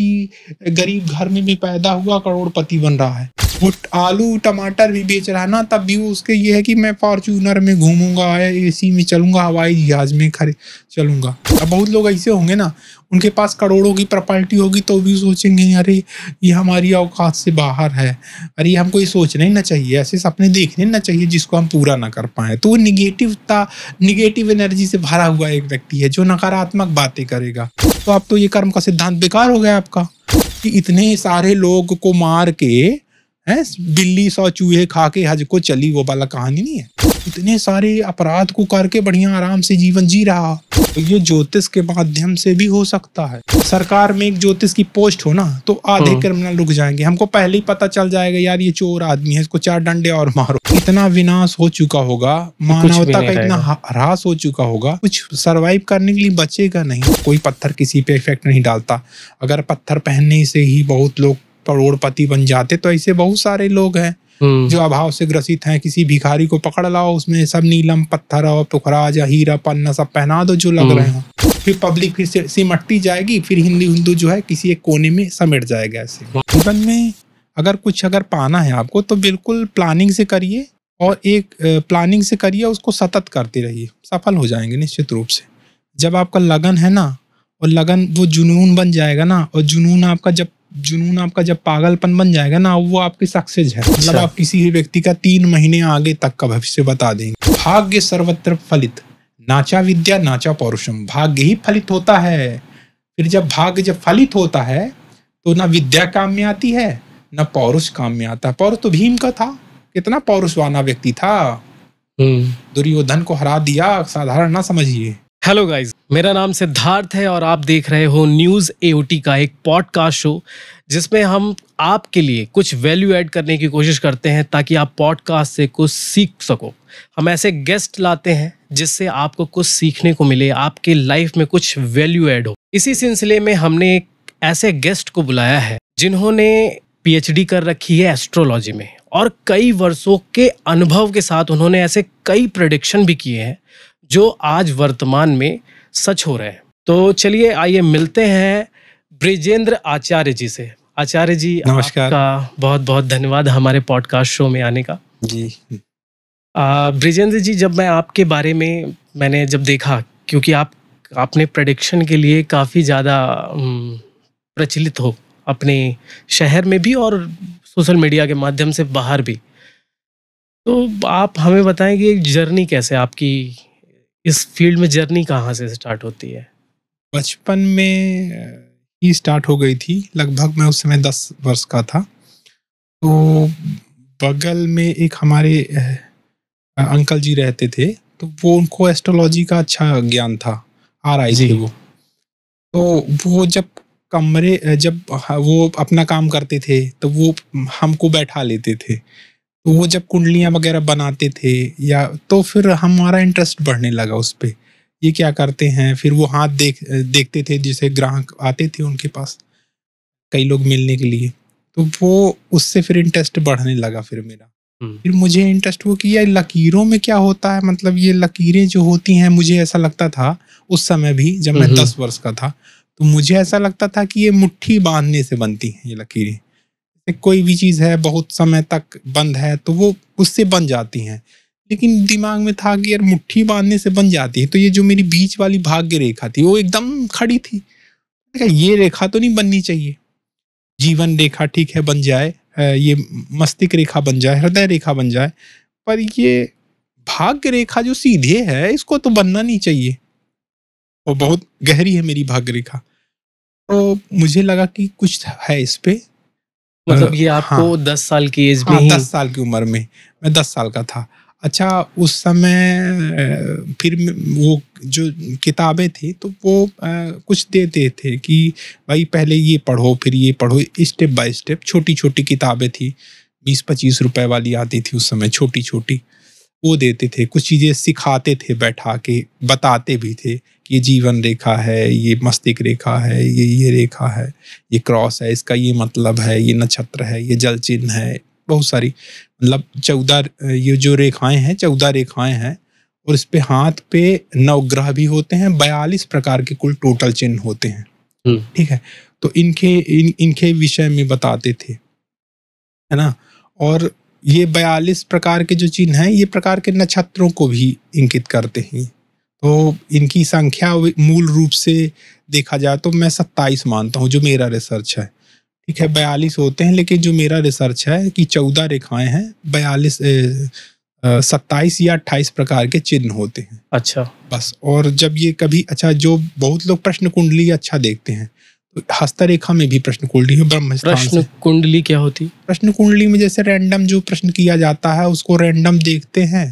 व्यक्ति गरीब घर में भी पैदा हुआ करोड़पति बन रहा है वो आलू टमाटर भी बेच रहा है ना तब भी वो उसके ये है कि मैं फॉर्चूनर में घूमूंगा ए सी में चलूंगा हवाई जहाज में खड़े चलूंगा अब बहुत लोग ऐसे होंगे ना उनके पास करोड़ों की प्रॉपर्टी होगी तो भी सोचेंगे अरे ये हमारी अवकात से बाहर है अरे हमको ये सोचना ही ना चाहिए ऐसे सपने देखने ना चाहिए जिसको हम पूरा ना कर पाए तो वो निगेटिवता निगेटिव एनर्जी से भरा हुआ एक व्यक्ति है जो नकारात्मक बातें करेगा तो आप तो ये कर्म का सिद्धांत बेकार हो गया आपका कि इतने सारे लोग को मार के है बिल्ली सौ चूहे खा के हज को चली वो वाला कहानी नहीं है इतने सारे अपराध को करके बढ़िया आराम से जीवन जी रहा तो ये ज्योतिष के माध्यम से भी हो सकता है सरकार में एक ज्योतिष की पोस्ट हो ना तो आधे क्रिमिनल हम्म। रुक जाएंगे हमको पहले ही पता चल जाएगा यार ये चोर आदमी है इसको चार डंडे और मारो इतना विनाश हो चुका होगा मानवता का इतना ह्रास हो चुका होगा कुछ सरवाइव करने के लिए बचेगा नहीं कोई पत्थर किसी पे इफेक्ट नहीं डालता अगर पत्थर पहनने से ही बहुत लोग करोड़पति बन जाते तो ऐसे बहुत सारे लोग हैं हम्म। जो अभाव से ग्रसित हैं किसी भिखारी को पकड़ लाओ उसमें सब नीलम पत्थर और पुखराज या हीरा पन्ना सब पहना दो जो लग हम्म। रहे हैं फिर पब्लिक फिर से सिमटती जाएगी फिर हिंदू हिंदू जो है किसी एक कोने में समेट जाएगा ऐसे जीवन में अगर कुछ अगर पाना है आपको तो बिल्कुल प्लानिंग से करिए और एक प्लानिंग से करिए उसको सतत करते रहिए सफल हो जाएंगे निश्चित रूप से जब आपका लगन है ना और लगन वो जुनून बन जाएगा ना और जुनून आपका जब जुनून आपका जब पागलपन बन जाएगा ना वो आपकी सक्सेस है मतलब अच्छा। आप किसी भी व्यक्ति का तीन महीने आगे तक का भविष्य बता देंगे भाग्य सर्वत्र फलित नाचा विद्या नाचा पौरुषम भाग्य ही फलित होता है फिर जब भाग्य जब फलित होता है तो ना विद्या काम में आती है ना पौरुष काम में आता पौरुष तो भीम का था कितना वाना व्यक्ति था हम्म। दुर्योधन को हरा दिया साधारण ना समझिए हेलो गाइस मेरा नाम सिद्धार्थ है और आप देख रहे हो न्यूज़ एओटी का एक पॉडकास्ट शो जिसमें हम आपके लिए कुछ वैल्यू ऐड करने की कोशिश करते हैं ताकि आप पॉडकास्ट से कुछ सीख सको हम ऐसे गेस्ट लाते हैं जिससे आपको कुछ सीखने को मिले आपके लाइफ में कुछ वैल्यू ऐड हो इसी सिलसिले में हमने एक ऐसे गेस्ट को बुलाया है जिन्होंने पीएचडी कर रखी है एस्ट्रोलॉजी में और कई वर्षों के अनुभव के साथ उन्होंने ऐसे कई प्रडिक्शन भी किए हैं जो आज वर्तमान में सच हो रहे हैं तो चलिए आइए मिलते हैं ब्रिजेंद्र आचार्य जी से आचार्य जी नमस्कार आपका बहुत बहुत धन्यवाद हमारे पॉडकास्ट शो में आने का जी ब्रिजेंद्र जी जब मैं आपके बारे में मैंने जब देखा क्योंकि आप आपने प्रडिक्शन के लिए काफ़ी ज़्यादा प्रचलित हो अपने शहर में भी और सोशल मीडिया के माध्यम से बाहर भी तो आप हमें बताएं कि जर्नी कैसे आपकी इस फील्ड में जर्नी कहाँ से स्टार्ट होती है बचपन में ही स्टार्ट हो गई थी लगभग मैं उस समय दस वर्ष का था तो बगल में एक हमारे अंकल जी रहते थे तो वो उनको एस्ट्रोलॉजी का अच्छा ज्ञान था आर आई जी वो तो वो जब कमरे जब वो अपना काम करते थे तो वो हमको बैठा लेते थे तो वो जब कुंडलियाँ वगैरह बनाते थे या तो फिर हमारा इंटरेस्ट बढ़ने लगा उस पर ये क्या करते हैं फिर वो हाथ देख देखते थे जिसे ग्राहक आते थे उनके पास कई लोग मिलने के लिए तो वो उससे फिर इंटरेस्ट बढ़ने लगा फिर मेरा हम्म। फिर मुझे इंटरेस्ट हुआ कि यार लकीरों में क्या होता है मतलब ये लकीरें जो होती हैं मुझे ऐसा लगता था उस समय भी जब मैं हम्म, हम्म। दस वर्ष का था तो मुझे ऐसा लगता था कि ये मुट्ठी बांधने से बनती हैं ये लकीरें कोई भी चीज़ है बहुत समय तक बंद है तो वो उससे बन जाती हैं लेकिन दिमाग में था कि यार मुट्ठी बांधने से बन जाती है तो ये जो मेरी बीच वाली भाग्य रेखा थी वो एकदम खड़ी थी ये रेखा तो नहीं बननी चाहिए जीवन रेखा ठीक है बन जाए ये मस्तिष्क रेखा बन जाए हृदय रेखा बन जाए पर ये भाग्य रेखा जो सीधे है इसको तो बनना नहीं चाहिए वो बहुत गहरी है मेरी भाग्य रेखा तो मुझे लगा कि कुछ है इस पर मतलब, मतलब ये आपको हाँ, दस साल की एज में हाँ, दस साल की उम्र में मैं दस साल का था अच्छा उस समय फिर वो जो किताबें थी तो वो कुछ देते थे कि भाई पहले ये पढ़ो फिर ये पढ़ो स्टेप बाय स्टेप छोटी छोटी किताबें थी बीस पच्चीस रुपए वाली आती थी उस समय छोटी छोटी वो देते थे कुछ चीज़ें सिखाते थे बैठा के बताते भी थे ये जीवन रेखा है ये मस्तिष्क रेखा है ये ये रेखा है ये क्रॉस है इसका ये मतलब है ये नक्षत्र है ये जल चिन्ह है बहुत सारी मतलब चौदह ये जो रेखाएं हैं चौदह रेखाएं हैं और इस पे हाथ पे नवग्रह भी होते हैं बयालीस प्रकार के कुल टोटल चिन्ह होते हैं हम्म। ठीक है तो इनके इन इनके विषय में बताते थे है ना और ये बयालीस प्रकार के जो चिन्ह हैं ये प्रकार के नक्षत्रों को भी इंकित करते हैं तो इनकी संख्या मूल रूप से देखा जाए तो मैं सत्ताईस मानता हूँ जो मेरा रिसर्च है ठीक है बयालीस होते हैं लेकिन जो मेरा रिसर्च है कि चौदह रेखाएं हैं बयालीस सत्ताईस या अट्ठाईस प्रकार के चिन्ह होते हैं अच्छा बस और जब ये कभी अच्छा जो बहुत लोग प्रश्न कुंडली अच्छा देखते हैं तो हस्तरेखा में भी प्रश्न कुंडली है ब्रह्म प्रश्न कुंडली क्या होती प्रश्न कुंडली में जैसे रैंडम जो प्रश्न किया जाता है उसको रैंडम देखते हैं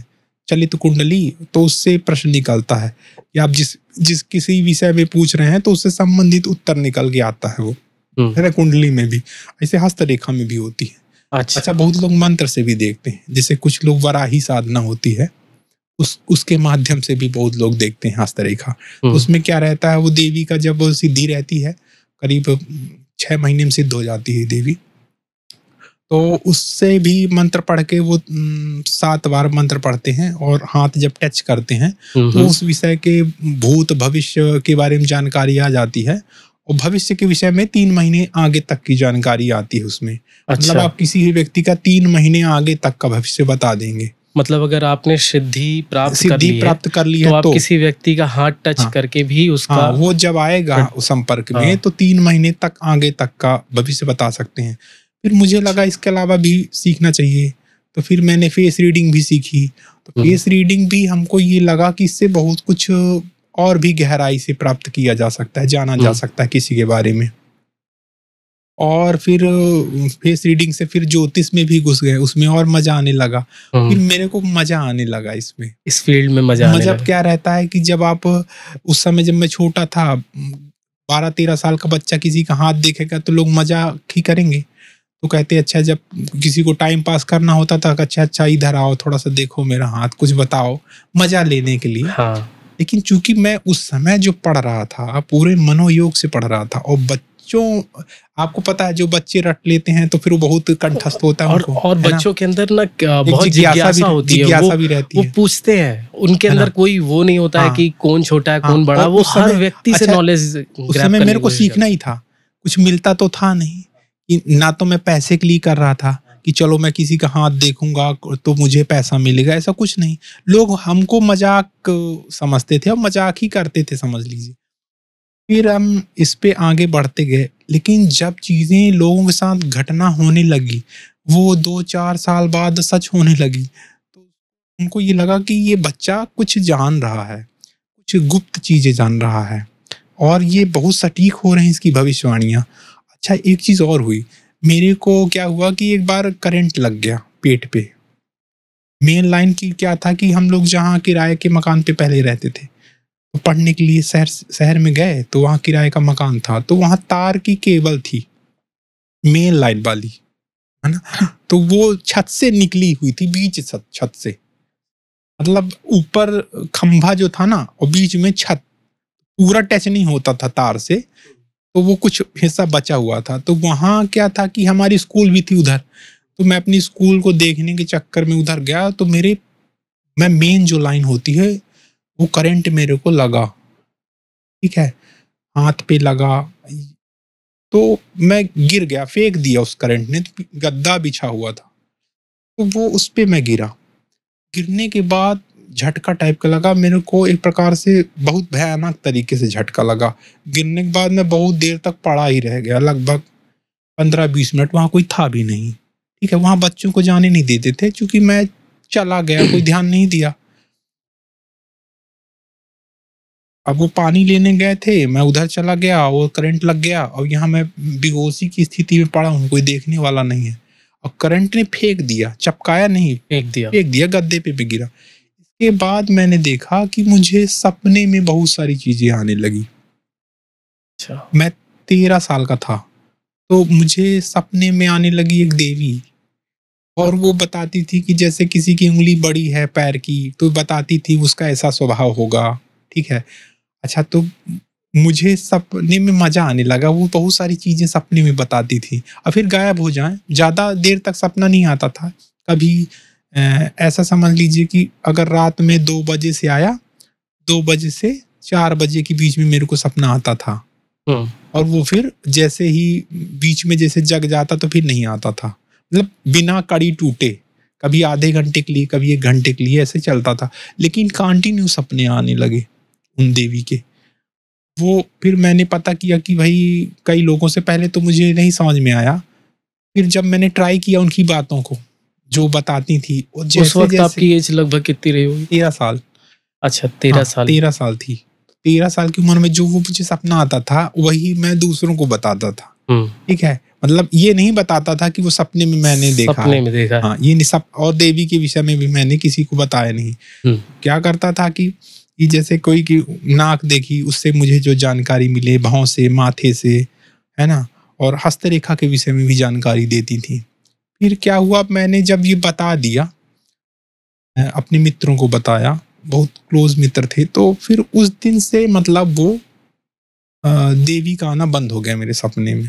चलित कुंडली तो उससे प्रश्न निकलता है या आप जिस जिस किसी विषय में पूछ रहे हैं तो उससे संबंधित उत्तर निकल के आता है वो हम्म। है ना कुंडली में भी ऐसे हस्तरेखा में भी होती है अच्छा अच्छा बहुत लोग मंत्र से भी देखते हैं जैसे कुछ लोग वराही साधना होती है उस उसके माध्यम से भी बहुत लोग देखते हैं हस्तरेखा तो उसमें क्या रहता है वो देवी का जब सिद्धि रहती है करीब छह महीने में सिद्ध हो जाती है देवी तो उससे भी मंत्र पढ़ के वो सात बार मंत्र पढ़ते हैं और हाथ जब टच करते हैं हम्म तो हम्म। उस विषय के भूत भविष्य के बारे में जानकारी आ जाती है और भविष्य के विषय में तीन महीने आगे तक की जानकारी आती है उसमें मतलब अच्छा। मतलब आप किसी व्यक्ति का तीन महीने आगे तक का भविष्य बता देंगे मतलब अगर आपने सिद्धि प्राप्त सिद्धि प्राप्त कर ली है तो, आप तो किसी व्यक्ति का हाथ टच हाँ, करके भी उसका हाँ, वो जब आएगा संपर्क में हाँ, तो तीन महीने तक आगे तक का भविष्य बता सकते हैं फिर मुझे लगा अच्छा। इसके अलावा भी सीखना चाहिए तो फिर मैंने फेस रीडिंग भी सीखी तो फेस हम्म। रीडिंग भी हमको ये लगा कि इससे बहुत कुछ और भी गहराई से प्राप्त किया जा सकता है जाना जा हम्म। सकता है किसी के बारे में और फिर फेस रीडिंग से फिर ज्योतिष में भी घुस गए उसमें और मजा आने लगा हम्म। फिर मेरे को मजा आने लगा इसमें इस फील्ड में मजा मजा क्या रहता है कि जब आप उस समय जब मैं छोटा था बारह तेरह साल का बच्चा किसी का हाथ देखेगा तो लोग मजा ही करेंगे तो कहते अच्छा जब किसी को टाइम पास करना होता था अच्छा अच्छा इधर आओ थोड़ा सा देखो मेरा हाथ कुछ बताओ मजा लेने के लिए हाँ। लेकिन चूंकि मैं उस समय जो पढ़ रहा था पूरे मनोयोग से पढ़ रहा था और बच्चों आपको पता है जो बच्चे रट लेते हैं तो फिर वो बहुत कंठस्थ होता है और, और बच्चों के अंदर ना बहुत जिज्ञासा होती है वो, भी रहती वो है। पूछते हैं उनके अंदर कोई वो नहीं होता है हाँ। कि कौन छोटा है कौन हाँ, बड़ा वो हर व्यक्ति से नॉलेज अच्छा, उस समय मेरे को सीखना ही था कुछ मिलता तो था नहीं कि ना तो मैं पैसे के लिए कर रहा था कि चलो मैं किसी का हाथ देखूंगा तो मुझे पैसा मिलेगा ऐसा कुछ नहीं लोग हमको मजाक समझते थे और मजाक ही करते थे समझ लीजिए फिर हम इस पे आगे बढ़ते गए लेकिन जब चीज़ें लोगों के साथ घटना होने लगी वो दो चार साल बाद सच होने लगी तो उनको ये लगा कि ये बच्चा कुछ जान रहा है कुछ गुप्त चीज़ें जान रहा है और ये बहुत सटीक हो रहे हैं इसकी भविष्यवाणियाँ अच्छा एक चीज़ और हुई मेरे को क्या हुआ कि एक बार करंट लग गया पेट पे मेन लाइन की क्या था कि हम लोग जहाँ किराए के मकान पे पहले रहते थे तो पढ़ने के लिए शहर शहर में गए तो वहाँ किराए का मकान था तो वहाँ तार की केबल थी मेन लाइन वाली है ना तो वो छत से निकली हुई थी बीच छत से मतलब ऊपर खंभा जो था ना और बीच में छत पूरा टच नहीं होता था तार से तो वो कुछ हिस्सा बचा हुआ था तो वहाँ क्या था कि हमारी स्कूल भी थी उधर तो मैं अपनी स्कूल को देखने के चक्कर में उधर गया तो मेरे मैं मेन जो लाइन होती है वो करंट मेरे को लगा ठीक है हाथ पे लगा तो मैं गिर गया फेंक दिया उस करंट ने तो गद्दा बिछा हुआ था तो वो उस पर मैं गिरा गिरने के बाद झटका टाइप का लगा मेरे को एक प्रकार से बहुत भयानक तरीके से झटका लगा गिरने के बाद मैं बहुत देर तक पड़ा ही रह गया लगभग पंद्रह बीस मिनट वहाँ कोई था भी नहीं ठीक है वहाँ बच्चों को जाने नहीं देते थे क्योंकि मैं चला गया कोई ध्यान नहीं दिया अब वो पानी लेने गए थे मैं उधर चला गया और करंट लग गया और यहाँ मैं बेहोशी की स्थिति में पड़ा हूँ कोई देखने वाला नहीं है और करंट ने फेंक दिया चपकाया नहीं फेंक दिया फेंक दिया गद्दे पे भी गिरा के बाद मैंने देखा कि मुझे सपने में बहुत सारी चीजें आने लगी अच्छा मैं तेरह साल का था तो मुझे सपने में आने लगी एक देवी और वो बताती थी कि जैसे किसी की उंगली बड़ी है पैर की तो बताती थी उसका ऐसा स्वभाव होगा ठीक है अच्छा तो मुझे सपने में मजा आने लगा वो बहुत सारी चीजें सपने में बताती थी और फिर गायब हो जाए ज्यादा देर तक सपना नहीं आता था कभी ऐसा समझ लीजिए कि अगर रात में दो बजे से आया दो बजे से चार बजे के बीच में मेरे को सपना आता था हम्म। और वो फिर जैसे ही बीच में जैसे जग जाता तो फिर नहीं आता था मतलब बिना कड़ी टूटे कभी आधे घंटे के लिए कभी एक घंटे के लिए ऐसे चलता था लेकिन कंटिन्यू सपने आने लगे उन देवी के वो फिर मैंने पता किया कि भाई कई लोगों से पहले तो मुझे नहीं समझ में आया फिर जब मैंने ट्राई किया उनकी बातों को जो बताती थी जैसे, उस वक्त आपकी एज लगभग कितनी रही होगी तेरह साल अच्छा तेरह हाँ, साल तेरह साल थी तेरह साल की उम्र में जो वो मुझे सपना आता था वही मैं दूसरों को बताता था हम्म। ठीक है मतलब ये नहीं बताता था कि वो सपने में मैंने देखा सपने में देखा हाँ ये सब और देवी के विषय में भी मैंने किसी को बताया नहीं हम्म। क्या करता था कि ये जैसे कोई की नाक देखी उससे मुझे जो जानकारी मिले भाव से माथे से है ना और हस्तरेखा के विषय में भी जानकारी देती थी फिर क्या हुआ मैंने जब ये बता दिया अपने मित्रों को बताया बहुत क्लोज मित्र थे तो फिर उस दिन से मतलब वो देवी का आना बंद हो गया मेरे सपने में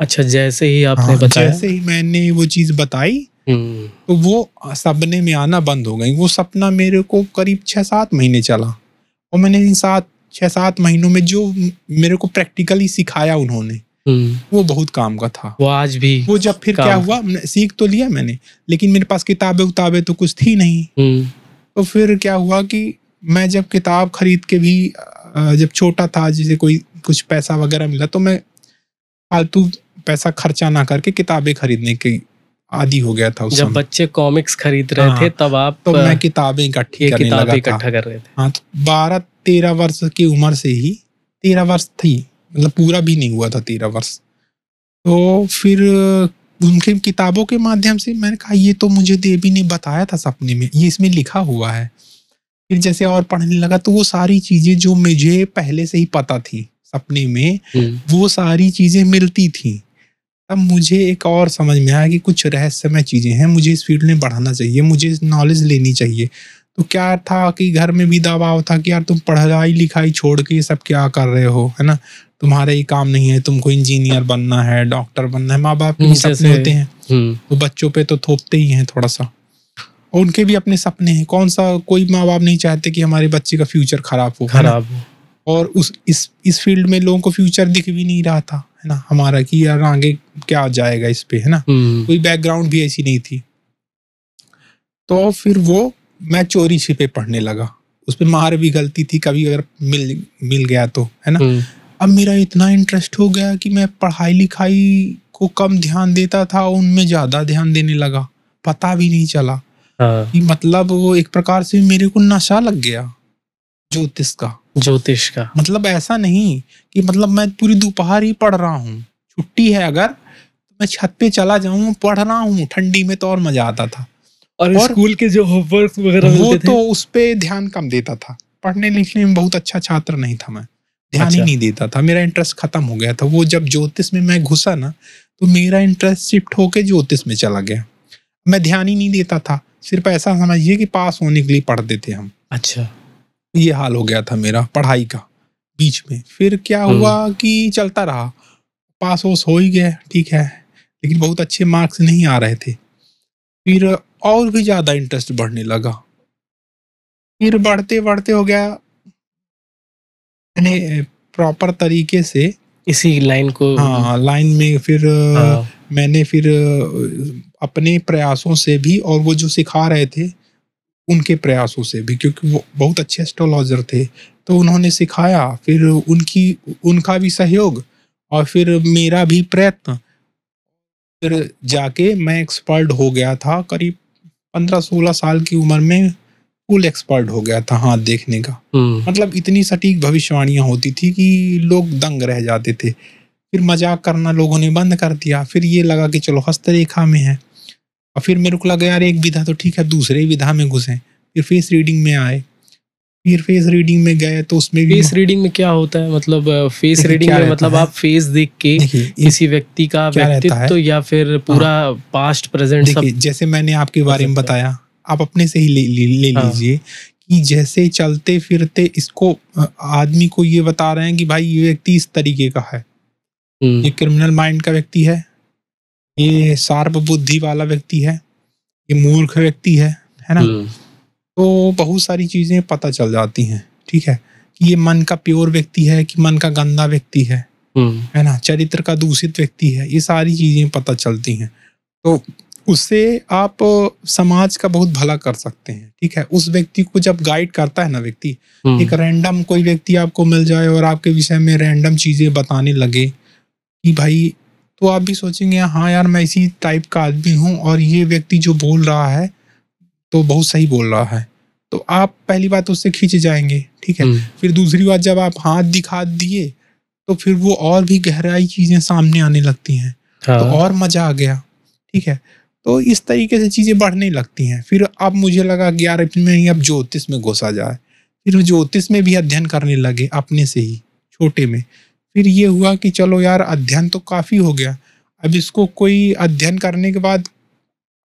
अच्छा जैसे ही आपने हाँ, बताया जैसे ही मैंने वो चीज बताई हम्म। तो वो सपने में आना बंद हो गई वो सपना मेरे को करीब छह सात महीने चला और मैंने इन सात छह सात महीनों में जो मेरे को प्रैक्टिकली सिखाया उन्होंने हम्म। वो बहुत काम का था वो आज भी वो जब फिर क्या हुआ सीख तो लिया मैंने लेकिन मेरे पास किताबें उताबें तो कुछ थी नहीं हम्म। तो फिर क्या हुआ कि मैं जब किताब खरीद के भी जब छोटा था जिसे कोई कुछ पैसा वगैरह मिला तो मैं फालतू पैसा खर्चा ना करके किताबें खरीदने की आदि हो गया था उस जब बच्चे कॉमिक्स खरीद रहे थे हाँ। तब आप तो मैं किताबें इकट्ठी करने किताबें इकट्ठा कर रहे थे हाँ तो बारह तेरह वर्ष की उम्र से ही तेरह वर्ष थी मतलब पूरा भी नहीं हुआ था तेरह वर्ष तो फिर उनके किताबों के माध्यम से मैंने कहा ये तो मुझे देवी ने बताया था सपने में ये इसमें लिखा हुआ है फिर जैसे और पढ़ने लगा तो वो सारी चीजें जो मुझे पहले से ही पता थी सपने में हम्म। वो सारी चीजें मिलती थी तब मुझे एक और समझ में आया कि कुछ रहस्यमय चीज़ें हैं मुझे इस फील्ड में बढ़ाना चाहिए मुझे नॉलेज लेनी चाहिए तो क्या था कि घर में भी दबाव था कि यार तुम पढ़ाई लिखाई छोड़ के ये सब क्या कर रहे हो है ना तुम्हारा ही काम नहीं है तुमको इंजीनियर बनना है डॉक्टर बनना है माँ बाप के सपने होते हैं हम्म। वो बच्चों पे तो थोपते ही हैं थोड़ा सा और उनके भी अपने सपने हैं कौन सा कोई माँ बाप नहीं चाहते कि हमारे बच्चे का फ्यूचर खराब हो खराब हो और उस इस इस फील्ड में लोगों को फ्यूचर दिख भी नहीं रहा था है ना हमारा कि यार आगे क्या जाएगा इस पे है ना हम्म। कोई बैकग्राउंड भी ऐसी नहीं थी तो फिर वो मैं चोरी छिपे पढ़ने लगा उस पर मार भी गलती थी कभी अगर मिल मिल गया तो है ना हम्म। अब मेरा इतना इंटरेस्ट हो गया कि मैं पढ़ाई लिखाई को कम ध्यान देता था उनमें ज़्यादा ध्यान देने लगा पता भी नहीं चला हाँ। कि मतलब वो एक प्रकार से मेरे को नशा लग गया ज्योतिष का ज्योतिष का मतलब ऐसा नहीं कि मतलब मैं पूरी दोपहर ही पढ़ रहा हूँ छुट्टी है अगर तो मैं छत पे चला जाऊ पढ़ रहा हूँ ठंडी में तो और मजा आता था और, और स्कूल के जो होमवर्क वगैरह वो तो उस पर ध्यान कम देता था पढ़ने लिखने में बहुत अच्छा छात्र नहीं था मैं ध्यान अच्छा। ही नहीं देता था मेरा इंटरेस्ट खत्म हो गया था वो जब ज्योतिष में मैं घुसा ना तो मेरा इंटरेस्ट शिफ्ट होके ज्योतिष में चला गया मैं ध्यान ही नहीं देता था सिर्फ ऐसा समझिए कि पास होने के लिए पढ़ते थे हम अच्छा ये हाल हो गया था मेरा पढ़ाई का बीच में फिर क्या हम्म। हुआ कि चलता रहा पास वोस हो ही गया ठीक है लेकिन बहुत अच्छे मार्क्स नहीं आ रहे थे फिर और भी ज़्यादा इंटरेस्ट बढ़ने लगा फिर बढ़ते बढ़ते हो गया मैंने प्रॉपर तरीके से इसी लाइन को हाँ लाइन में फिर हाँ। मैंने फिर अपने प्रयासों से भी और वो जो सिखा रहे थे उनके प्रयासों से भी क्योंकि वो बहुत अच्छे एस्ट्रोलॉजर थे तो उन्होंने सिखाया फिर उनकी उनका भी सहयोग और फिर मेरा भी प्रयत्न फिर जाके मैं एक्सपर्ट हो गया था करीब पंद्रह सोलह साल की उम्र में फुल एक्सपर्ट हो गया था हाथ देखने का हम्म। मतलब इतनी सटीक भविष्यवाणियां होती थी कि लोग दंग रह जाते थे फिर मजाक करना लोगों ने बंद कर दिया फिर ये लगा कि चलो हस्तरेखा में है और फिर मेरे को लगा यार एक विधा तो ठीक है दूसरे विधा में घुसे फिर फेस रीडिंग में आए फिर फेस रीडिंग में गए तो उसमें फेस रीडिंग में क्या होता है मतलब फेस रीडिंग में मतलब आप फेस देख के किसी व्यक्ति का व्यक्तित्व तो या फिर पूरा पास्ट हाँ। प्रेजेंट सब जैसे मैंने आपके बारे में बताया आप अपने से ही ले ले, ले हाँ. लीजिए कि जैसे चलते फिरते इसको आदमी को ये बता रहे हैं कि भाई ये व्यक्ति इस तरीके का है हम्म। ये क्रिमिनल माइंड का व्यक्ति है ये सार्व बुद्धि वाला व्यक्ति है ये मूर्ख व्यक्ति है है ना हम्म। तो बहुत सारी चीजें पता चल जाती हैं ठीक है कि ये मन का प्योर व्यक्ति है कि मन का गंदा व्यक्ति है हम्म। है ना चरित्र का दूषित व्यक्ति है ये सारी चीजें पता चलती हैं तो उससे आप समाज का बहुत भला कर सकते हैं ठीक है उस व्यक्ति को जब गाइड करता है ना व्यक्ति हम्म। एक रैंडम कोई व्यक्ति आपको मिल जाए और आपके विषय में रैंडम चीजें बताने लगे कि भाई तो आप भी सोचेंगे हाँ यार मैं इसी टाइप का आदमी हूँ और ये व्यक्ति जो बोल रहा है तो बहुत सही बोल रहा है तो आप पहली बात उससे खींचे जाएंगे ठीक है हम्म। फिर दूसरी बात जब आप हाथ दिखा दिए तो फिर वो और भी गहराई चीजें सामने आने लगती हैं तो हाँ। तो और मजा आ गया ठीक है तो इस तरीके से चीज़ें बढ़ने लगती हैं फिर अब मुझे लगा कि यार में अब ज्योतिष में घुसा जाए फिर ज्योतिष में भी अध्ययन करने लगे अपने से ही छोटे में फिर ये हुआ कि चलो यार अध्ययन तो काफ़ी हो गया अब इसको कोई अध्ययन करने के बाद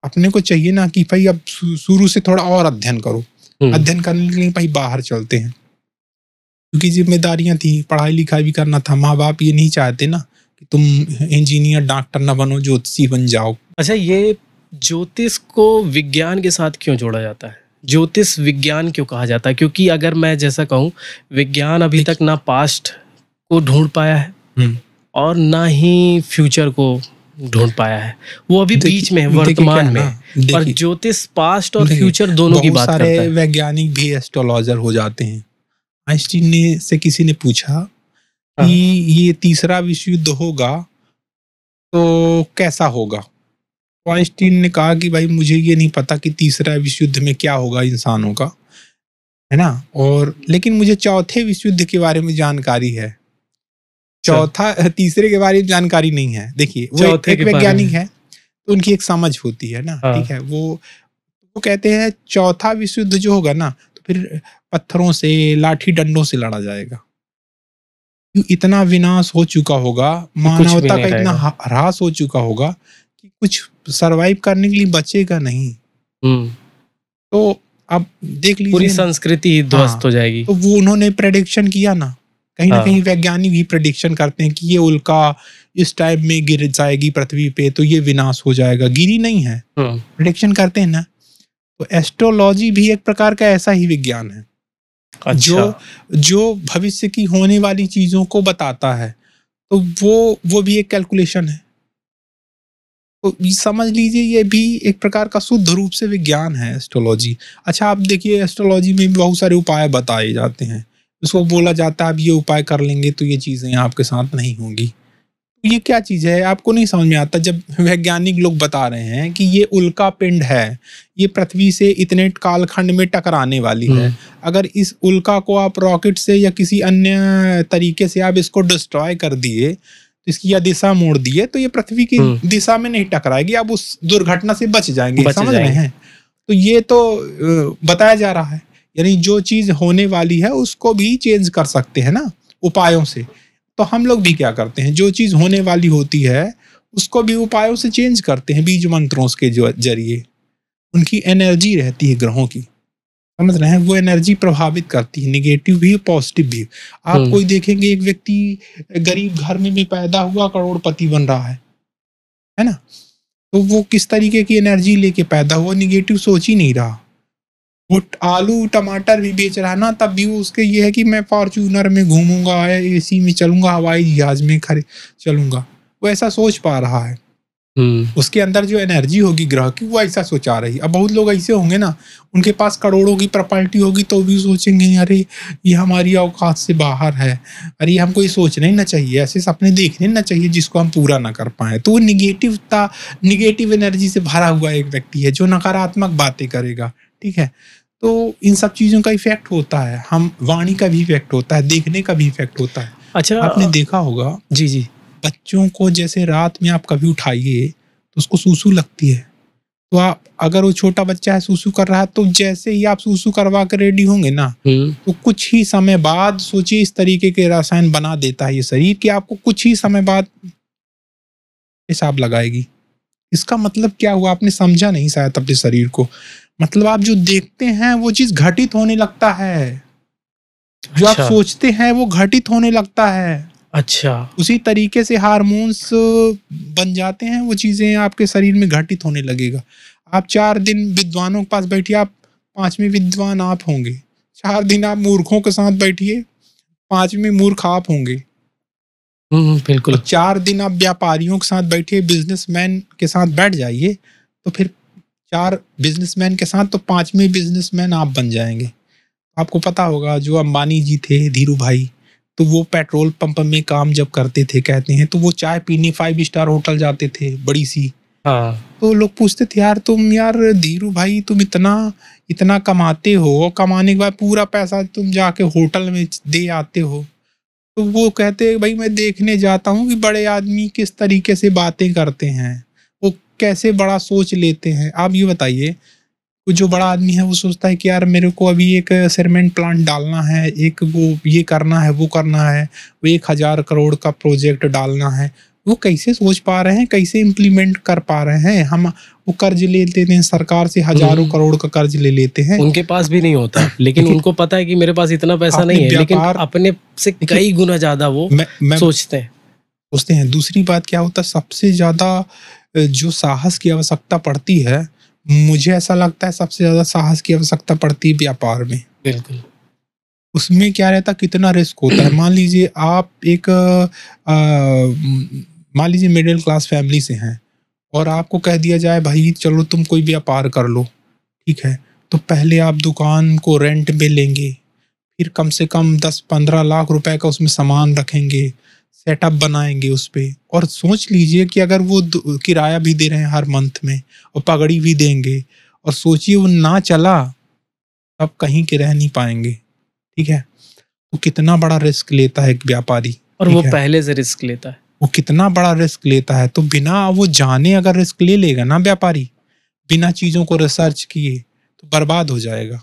अपने को चाहिए ना कि भाई अब शुरू से थोड़ा और अध्ययन करो हम्म। अध्ययन करने के लिए भाई बाहर चलते हैं क्योंकि जिम्मेदारियां थी पढ़ाई लिखाई भी करना था माँ बाप ये नहीं चाहते ना कि तुम इंजीनियर डॉक्टर ना बनो ज्योतिषी बन जाओ अच्छा ये ज्योतिष को विज्ञान के साथ क्यों जोड़ा जाता है ज्योतिष विज्ञान क्यों कहा जाता है क्योंकि अगर मैं जैसा कहूँ विज्ञान अभी तक ना पास्ट को ढूंढ पाया है हम्म। और ना ही फ्यूचर को ढूंढ पाया है वो अभी बीच में वर्तमान में पर ज्योतिष पास्ट और फ्यूचर दोनों की बात करता है वैज्ञानिक भी एस्ट्रोलॉजर हो जाते हैं आइंस्टीन ने से किसी ने पूछा हाँ। कि ये तीसरा विश्व युद्ध होगा तो कैसा होगा वाइंस्टीन ने कहा कि भाई मुझे ये नहीं पता कि तीसरा विश्व युद्ध में क्या होगा इंसानों का है ना और लेकिन मुझे चौथे विश्व युद्ध के बारे में जानकारी है अच्छा। चौथा तीसरे के बारे में जानकारी नहीं है देखिए वो एक वैज्ञानिक है तो उनकी एक समझ होती है ना हाँ। ठीक है वो वो कहते हैं चौथा विश्व युद्ध जो होगा ना तो फिर पत्थरों से लाठी डंडों से लड़ा जाएगा इतना विनाश हो चुका होगा मानवता का इतना ह्रास हो चुका होगा कि कुछ सरवाइव करने के लिए बचेगा नहीं हम्म। तो अब देख लीजिए पूरी संस्कृति ध्वस्त हाँ, हो जाएगी तो वो उन्होंने प्रेडिक्शन किया ना कहीं ना हाँ। कहीं वैज्ञानिक भी प्रडिक्शन करते हैं कि ये उल्का इस टाइम में गिर जाएगी पृथ्वी पे तो ये विनाश हो जाएगा गिरी नहीं है प्रडिक्शन हाँ। करते हैं ना तो एस्ट्रोलॉजी भी एक प्रकार का ऐसा ही विज्ञान है अच्छा। जो जो भविष्य की होने वाली चीजों को बताता है तो वो वो भी एक कैलकुलेशन है तो समझ लीजिए ये भी एक प्रकार का शुद्ध रूप से विज्ञान है एस्ट्रोलॉजी अच्छा आप देखिए एस्ट्रोलॉजी में बहुत सारे उपाय बताए जाते हैं उसको बोला जाता है आप ये उपाय कर लेंगे तो ये चीज़ें आपके साथ नहीं होंगी तो ये क्या चीज़ है आपको नहीं समझ में आता जब वैज्ञानिक लोग बता रहे हैं कि ये उल्का पिंड है ये पृथ्वी से इतने कालखंड में टकराने वाली है हम्म। अगर इस उल्का को आप रॉकेट से या किसी अन्य तरीके से आप इसको डिस्ट्रॉय कर दिए इसकी या दिशा मोड़ दी है तो ये पृथ्वी की हम्म। दिशा में नहीं टकराएगी अब उस दुर्घटना से बच जाएंगे बच समझ रहे हैं तो ये तो बताया जा रहा है यानी जो चीज होने वाली है उसको भी चेंज कर सकते हैं ना उपायों से तो हम लोग भी क्या करते हैं जो चीज होने वाली होती है उसको भी उपायों से चेंज करते हैं बीज मंत्रों के जरिए उनकी एनर्जी रहती है ग्रहों की समझ रहे हैं वो एनर्जी प्रभावित करती है निगेटिव भी पॉजिटिव भी आप हम्म। कोई देखेंगे एक व्यक्ति गरीब घर में भी पैदा हुआ करोड़पति बन रहा है है ना तो वो किस तरीके की एनर्जी लेके पैदा हुआ निगेटिव सोच ही नहीं रहा वो आलू टमाटर भी बेच रहा ना तब भी वो उसके ये है कि मैं फॉर्चूनर में घूमूंगा ए सी में चलूंगा हवाई जहाज में खरे चलूंगा वो ऐसा सोच पा रहा है हम्म। उसके अंदर जो एनर्जी होगी ग्रह की वो ऐसा सोचा रही अब बहुत लोग ऐसे होंगे ना उनके पास करोड़ों की प्रॉपर्टी होगी तो भी सोचेंगे अरे ये हमारी औकात से बाहर है अरे हमको ये सोचना ही ना चाहिए ऐसे सपने देखने ना चाहिए जिसको हम पूरा ना कर पाए तो वो निगेटिवता निगेटिव एनर्जी से भरा हुआ एक व्यक्ति है जो नकारात्मक बातें करेगा ठीक है तो इन सब चीज़ों का इफेक्ट होता है हम वाणी का भी इफेक्ट होता है देखने का भी इफेक्ट होता है अच्छा आपने देखा होगा जी जी बच्चों को जैसे रात में आप कभी उठाइए तो उसको सूसू लगती है तो आप अगर वो छोटा बच्चा है सूसू कर रहा है तो जैसे ही आप सूसू करवा कर रेडी होंगे ना हम्म। तो कुछ ही समय बाद सोचिए इस तरीके के रसायन बना देता है ये शरीर कि आपको कुछ ही समय बाद हिसाब लगाएगी इसका मतलब क्या हुआ आपने समझा नहीं शायद अपने शरीर को मतलब आप जो देखते हैं वो चीज घटित होने लगता है जो अच्छा। आप सोचते हैं वो घटित होने लगता है अच्छा उसी तरीके से हारमोन्स बन जाते हैं वो चीज़ें आपके शरीर में घटित होने लगेगा आप चार दिन विद्वानों के पास बैठिए आप पाँचवें विद्वान आप होंगे चार दिन आप मूर्खों के साथ बैठिए पाँचवें मूर्ख आप होंगे हम्म, हम्म, बिल्कुल तो चार दिन आप व्यापारियों के साथ बैठिए बिजनेसमैन के साथ बैठ जाइए तो फिर चार बिजनेसमैन के साथ तो पाँचवें बिजनेसमैन आप बन जाएंगे आपको पता होगा जो अंबानी जी थे धीरू भाई तो वो पेट्रोल पंप में काम जब करते थे कहते हैं तो वो चाय पीने फाइव स्टार होटल जाते थे बड़ी सी हाँ। तो लोग पूछते थे यार तुम यार धीरू भाई तुम इतना इतना कमाते हो और कमाने के बाद पूरा पैसा तुम जाके होटल में दे आते हो तो वो कहते भाई मैं देखने जाता हूँ कि बड़े आदमी किस तरीके से बातें करते हैं वो कैसे बड़ा सोच लेते हैं आप ये बताइए जो बड़ा आदमी है वो सोचता है कि यार मेरे को अभी एक सीमेंट प्लांट डालना है एक वो ये करना है वो करना है वो एक हज़ार करोड़ का प्रोजेक्ट डालना है वो कैसे सोच पा रहे हैं कैसे इम्प्लीमेंट कर पा रहे हैं हम वो कर्ज ले लेते हैं सरकार से हजारों हम्म। करोड़ का कर्ज ले लेते हैं उनके पास भी नहीं होता लेकिन उनको पता है कि मेरे पास इतना पैसा नहीं है लेकिन अपने से कई गुना ज्यादा वो मैं, सोचते हैं सोचते हैं दूसरी बात क्या होता है सबसे ज्यादा जो साहस की आवश्यकता पड़ती है मुझे ऐसा लगता है सबसे ज़्यादा साहस की आवश्यकता पड़ती है व्यापार में बिल्कुल उसमें क्या रहता कितना रिस्क होता है मान लीजिए आप एक मान लीजिए मिडिल क्लास फैमिली से हैं और आपको कह दिया जाए भाई चलो तुम कोई व्यापार कर लो ठीक है तो पहले आप दुकान को रेंट पे लेंगे फिर कम से कम दस पंद्रह लाख रुपए का उसमें सामान रखेंगे सेटअप बनाएंगे उस पर और सोच लीजिए कि अगर वो किराया भी दे रहे हैं हर मंथ में और पगड़ी भी देंगे और सोचिए वो ना चला तब कहीं के रह नहीं पाएंगे ठीक है वो तो कितना बड़ा रिस्क लेता है एक व्यापारी और वो पहले से रिस्क लेता है वो कितना बड़ा रिस्क लेता है तो बिना वो जाने अगर रिस्क ले लेगा ना व्यापारी बिना चीज़ों को रिसर्च किए तो बर्बाद हो जाएगा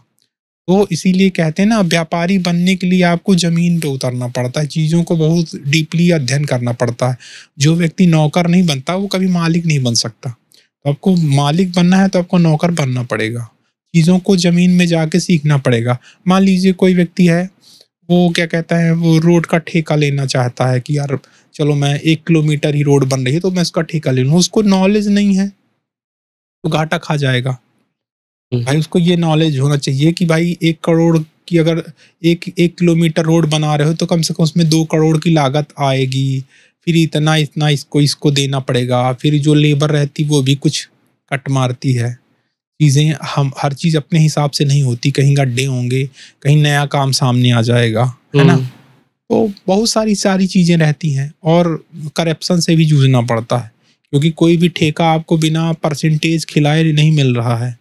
तो इसीलिए कहते हैं ना व्यापारी बनने के लिए आपको ज़मीन पे उतरना पड़ता है चीज़ों को बहुत डीपली अध्ययन करना पड़ता है जो व्यक्ति नौकर नहीं बनता वो कभी मालिक नहीं बन सकता तो आपको मालिक बनना है तो आपको नौकर बनना पड़ेगा चीज़ों को ज़मीन में जाके सीखना पड़ेगा मान लीजिए कोई व्यक्ति है वो क्या कहता है वो रोड का ठेका लेना चाहता है कि यार चलो मैं एक किलोमीटर ही रोड बन रही है तो मैं उसका ठेका ले लूँ उसको नॉलेज नहीं है तो घाटा खा जाएगा भाई उसको ये नॉलेज होना चाहिए कि भाई एक करोड़ की अगर एक एक किलोमीटर रोड बना रहे हो तो कम से कम उसमें दो करोड़ की लागत आएगी फिर इतना इतना इसको इसको देना पड़ेगा फिर जो लेबर रहती वो भी कुछ कट मारती है चीज़ें हम हर चीज़ अपने हिसाब से नहीं होती कहीं गड्ढे होंगे कहीं नया काम सामने आ जाएगा है ना हम्म। तो बहुत सारी सारी चीज़ें रहती हैं और करप्शन से भी जूझना पड़ता है क्योंकि कोई भी ठेका आपको बिना परसेंटेज खिलाए नहीं मिल रहा है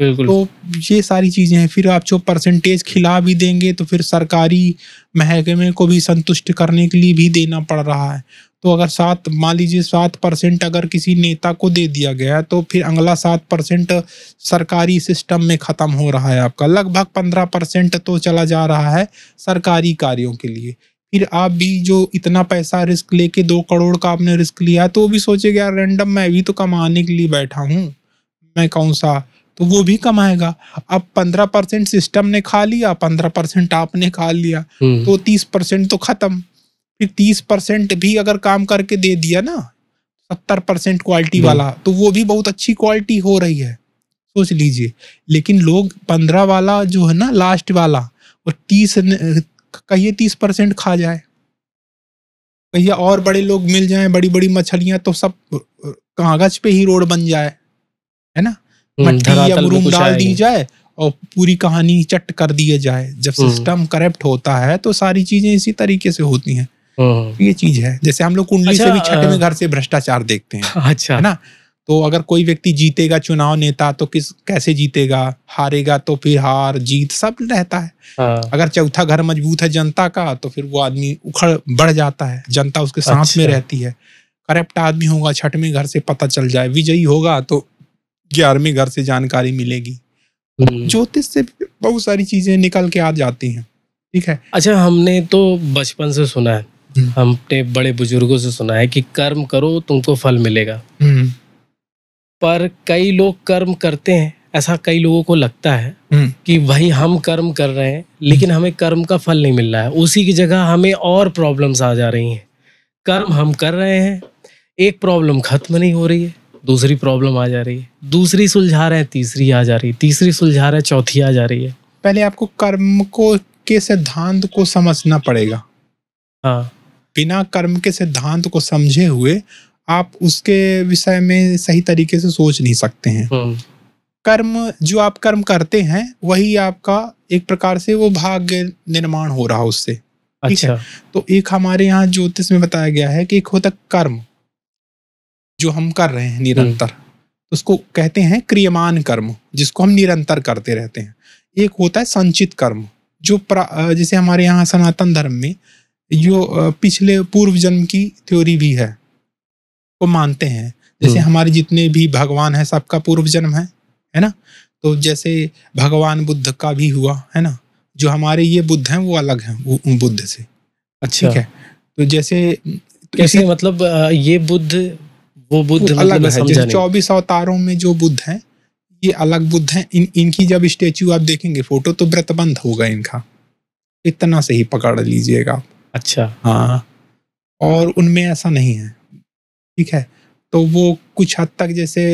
तो ये सारी चीजें हैं फिर आप जो परसेंटेज खिला भी देंगे तो फिर सरकारी महकमे को भी संतुष्ट करने के लिए भी देना पड़ रहा है तो अगर सात मान लीजिए सात परसेंट अगर किसी नेता को दे दिया गया तो फिर अगला सात परसेंट सरकारी सिस्टम में ख़त्म हो रहा है आपका लगभग पंद्रह परसेंट तो चला जा रहा है सरकारी कार्यों के लिए फिर आप भी जो इतना पैसा रिस्क लेके दो करोड़ का आपने रिस्क लिया तो वो भी सोचेगा यार रैंडम मैं भी तो कमाने के लिए बैठा हूँ मैं कौन सा तो वो भी कमाएगा अब पंद्रह परसेंट सिस्टम ने खा लिया पंद्रह परसेंट आपने खा लिया हम्म। तो तीस परसेंट तो खत्म फिर तीस परसेंट भी अगर काम करके दे दिया ना सत्तर परसेंट क्वालिटी हम्म। वाला तो वो भी बहुत अच्छी क्वालिटी हो रही है सोच लीजिए लेकिन लोग पंद्रह वाला जो है ना लास्ट वाला वो तीस कहिए तीस परसेंट खा जाए कहिए और बड़े लोग मिल जाए बड़ी बड़ी मछलियां तो सब कागज पे ही रोड बन जाए है ना हम्म, मट्टी या बुरुम डाल दी जाए और पूरी कहानी चट कर दिया जाए जब सिस्टम हम्म। करप्ट होता है तो सारी चीजें इसी तरीके से होती हैं हम्म। ये चीज है जैसे हम लोग कुंडली अच्छा, से भी छठवें घर से भ्रष्टाचार देखते हैं अच्छा है ना तो अगर कोई व्यक्ति जीतेगा चुनाव नेता तो किस कैसे जीतेगा हारेगा तो फिर हार जीत सब रहता है हाँ। अगर चौथा घर मजबूत है जनता का तो फिर वो आदमी उखड़ बढ़ जाता है जनता उसके साथ अच्छा। में रहती है करप्ट आदमी होगा छठ में घर से पता चल जाए विजयी होगा तो ग्यारहवीं घर से जानकारी मिलेगी हम्म। ज्योतिष से बहुत सारी चीजें निकल के आ जाती हैं ठीक है अच्छा हमने तो बचपन से सुना है हम्म। हमने बड़े बुजुर्गों से सुना है कि कर्म करो तुमको फल मिलेगा हम्म। पर कई लोग कर्म करते हैं ऐसा कई लोगों को लगता है कि भाई हम कर्म कर रहे हैं लेकिन हमें कर्म का फल नहीं मिल रहा है उसी की जगह हमें और प्रॉब्लम्स आ जा रही हैं कर्म हम कर रहे हैं एक प्रॉब्लम खत्म नहीं हो रही है दूसरी प्रॉब्लम आ जा रही है दूसरी सुलझा रहे हैं तीसरी आ जा रही है तीसरी सुलझा रहे हैं चौथी आ जा रही है पहले आपको कर्म को के सिद्धांत को समझना पड़ेगा हाँ बिना कर्म के सिद्धांत को समझे हुए आप उसके विषय में सही तरीके से सोच नहीं सकते हैं हम्म। कर्म जो आप कर्म करते हैं वही आपका एक प्रकार से वो भाग्य निर्माण हो रहा उससे अच्छा तो एक हमारे यहाँ ज्योतिष में बताया गया है कि एक होता कर्म जो हम कर रहे हैं निरंतर हम्म। तो उसको कहते हैं क्रियमान कर्म जिसको हम निरंतर करते रहते हैं एक होता है संचित कर्म जो जैसे हमारे यहाँ सनातन धर्म में जो पिछले पूर्व जन्म की थ्योरी भी है को मानते हैं जैसे हम्म। हमारे जितने भी भगवान है सबका पूर्व जन्म है है ना तो जैसे भगवान बुद्ध का भी हुआ है ना जो हमारे ये बुद्ध हैं वो अलग हैं बुद्ध से अच्छा ठीक है तो जैसे तो कैसे मतलब ये बुद्ध वो बुद्ध वो अलग है जैसे चौबीस अवतारों में जो बुद्ध हैं ये अलग बुद्ध हैं इन इनकी जब स्टेच्यू आप देखेंगे फोटो तो व्रतबंध होगा इनका इतना सही पकड़ लीजिएगा अच्छा हाँ और उनमें ऐसा नहीं है ठीक है तो वो कुछ हद तक जैसे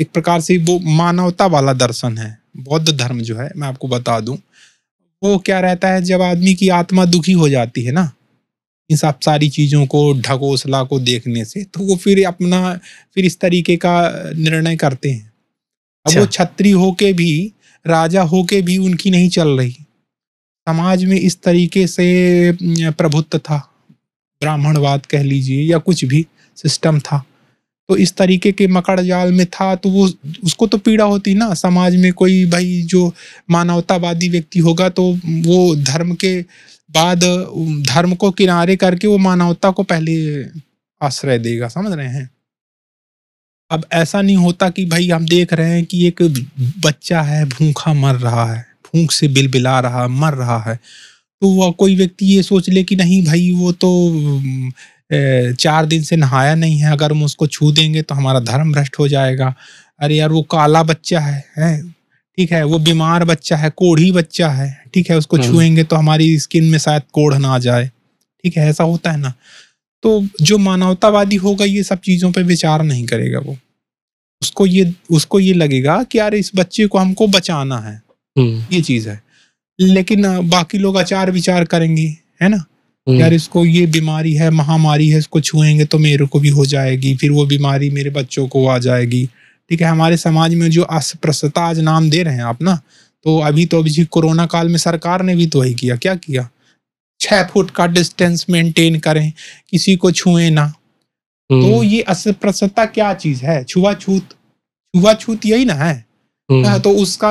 एक प्रकार से वो मानवता वाला दर्शन है बौद्ध धर्म जो है मैं आपको बता दूं वो क्या रहता है जब आदमी की आत्मा दुखी हो जाती है ना इन सब सारी चीज़ों को ढकोसला को देखने से तो वो फिर अपना फिर इस तरीके का निर्णय करते हैं अब वो छत्री अच्छा। होके भी राजा होके भी उनकी नहीं चल रही समाज में इस तरीके से प्रभुत्व था ब्राह्मणवाद कह लीजिए या कुछ भी सिस्टम था तो इस तरीके के मकड़ जाल में था तो वो उसको तो पीड़ा होती ना समाज में कोई भाई जो मानवतावादी व्यक्ति होगा तो वो धर्म के बाद धर्म को किनारे करके वो मानवता को पहले आश्रय देगा समझ रहे हैं अब ऐसा नहीं होता कि भाई हम देख रहे हैं कि एक बच्चा है भूखा मर रहा है भूख से बिल बिला रहा मर रहा है तो वह कोई व्यक्ति ये सोच ले कि नहीं भाई वो तो चार दिन से नहाया नहीं है अगर हम उसको छू देंगे तो हमारा धर्म भ्रष्ट हो जाएगा अरे यार वो काला बच्चा है है ठीक है वो बीमार बच्चा है कोढ़ी बच्चा है ठीक है उसको हाँ। छुएंगे तो हमारी स्किन में शायद कोढ़ ना जाए ठीक है ऐसा होता है ना तो जो मानवतावादी होगा ये सब चीज़ों पर विचार नहीं करेगा वो उसको ये उसको ये लगेगा कि यार इस बच्चे को हमको बचाना है हम्म। ये चीज़ है लेकिन बाकी लोग आचार विचार करेंगे है ना हम्म। यार इसको ये बीमारी है महामारी है इसको छुएंगे तो मेरे को भी हो जाएगी फिर वो बीमारी मेरे बच्चों को आ जाएगी ठीक है हमारे समाज में जो अस्पृश्यता आज नाम दे रहे हैं आप ना तो अभी तो अभी कोरोना काल में सरकार ने भी तो वही किया क्या किया छः फुट का डिस्टेंस मेंटेन करें किसी को छुए ना तो हम्म। ये अस्पृश्यता क्या चीज है छुआछूत छुआछूत यही ना है हम्म। हाँ, तो उसका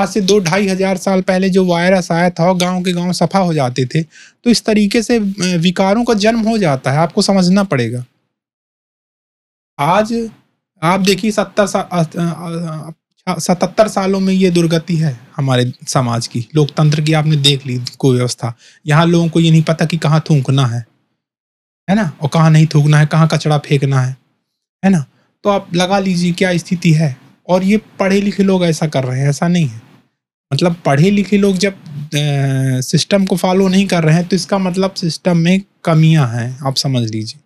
आज से दो ढाई हजार साल पहले जो वायरस आया था गांव के गांव सफा हो जाते थे तो इस तरीके से विकारों का जन्म हो जाता है आपको समझना पड़ेगा आज आप देखिए सत्तर साल सतहत्तर सालों में ये दुर्गति है हमारे समाज की लोकतंत्र की आपने देख ली कुव्यवस्था यहाँ लोगों को ये नहीं पता कि कहाँ थूकना है है ना और कहाँ नहीं थूकना है कहाँ कचड़ा फेंकना है है ना तो आप लगा लीजिए क्या स्थिति है और ये पढ़े लिखे लोग ऐसा कर रहे हैं ऐसा नहीं है मतलब पढ़े लिखे लोग जब सिस्टम को फॉलो नहीं कर रहे हैं तो इसका मतलब सिस्टम में कमियां हैं आप समझ लीजिए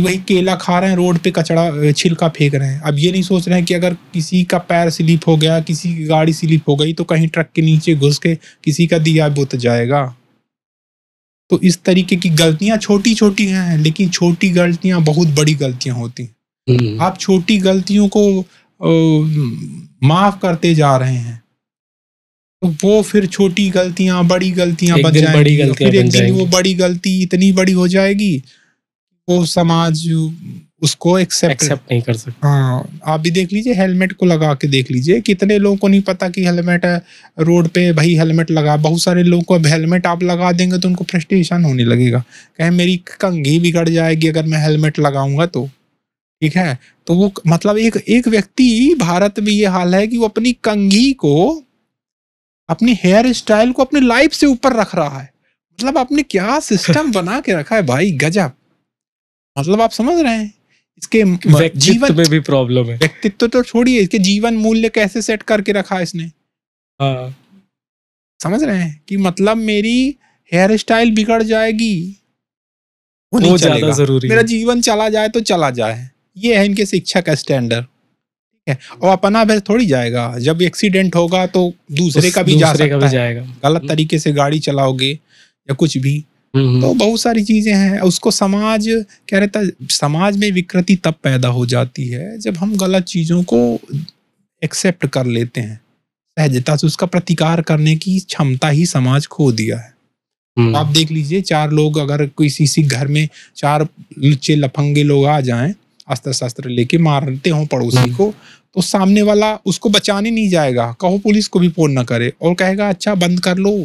वही केला खा रहे हैं रोड पे कचड़ा छिलका फेंक रहे हैं अब ये नहीं सोच रहे हैं कि अगर किसी का पैर स्लिप हो गया किसी की गाड़ी स्लिप हो गई तो कहीं ट्रक के नीचे घुस के किसी का दिया बुत जाएगा तो इस तरीके की गलतियां छोटी छोटी हैं लेकिन छोटी गलतियां बहुत बड़ी गलतियां होती हैं हम्म। आप छोटी गलतियों को माफ करते जा रहे हैं तो वो फिर छोटी गलतियां बड़ी गलतियां बन जाएंगी फिर एक दिन वो बड़ी गलती इतनी बड़ी हो जाएगी वो समाज उसको एक्सेप्ट नहीं कर सकता हाँ आप भी देख लीजिए हेलमेट को लगा के देख लीजिए कितने लोगों को नहीं पता कि हेलमेट रोड पे भाई हेलमेट लगा बहुत सारे लोगों को अब हेलमेट आप लगा देंगे तो उनको फ्रस्ट्रेशन होने लगेगा कहे मेरी कंघी बिगड़ जाएगी अगर मैं हेलमेट लगाऊंगा तो ठीक है तो वो मतलब एक एक व्यक्ति भारत में ये हाल है कि वो अपनी कंघी को अपनी हेयर स्टाइल को अपनी लाइफ से ऊपर रख रहा है मतलब आपने क्या सिस्टम बना के रखा है भाई गजब मतलब आप समझ रहे हैं इसके जीवन में भी प्रॉब्लम है व्यक्तित्व तो छोड़िए इसके जीवन मूल्य कैसे सेट करके रखा इसने हाँ समझ रहे हैं कि मतलब मेरी हेयर स्टाइल बिगड़ जाएगी वो नहीं चलेगा जरूरी मेरा जीवन चला जाए तो चला जाए ये है इनके शिक्षा का स्टैंडर्ड ठीक है और अपना भैर थोड़ी जाएगा जब एक्सीडेंट होगा तो दूसरे का भी जा सकता का भी जाएगा गलत हम्म। तरीके से गाड़ी चलाओगे या कुछ भी हम्म। तो बहुत सारी चीजें हैं उसको समाज क्या रहता है समाज में विकृति तब पैदा हो जाती है जब हम गलत चीजों को एक्सेप्ट कर लेते हैं सहजता से उसका प्रतिकार करने की क्षमता ही समाज खो दिया है हम्म। आप देख लीजिए चार लोग अगर किसी सी घर में चार लुच्चे लफंगे लोग आ जाएं अस्त्र शस्त्र लेके मारते हो पड़ोसी हम्म। को तो सामने वाला उसको बचाने नहीं जाएगा कहो पुलिस को भी फोन ना करे और कहेगा अच्छा बंद कर लो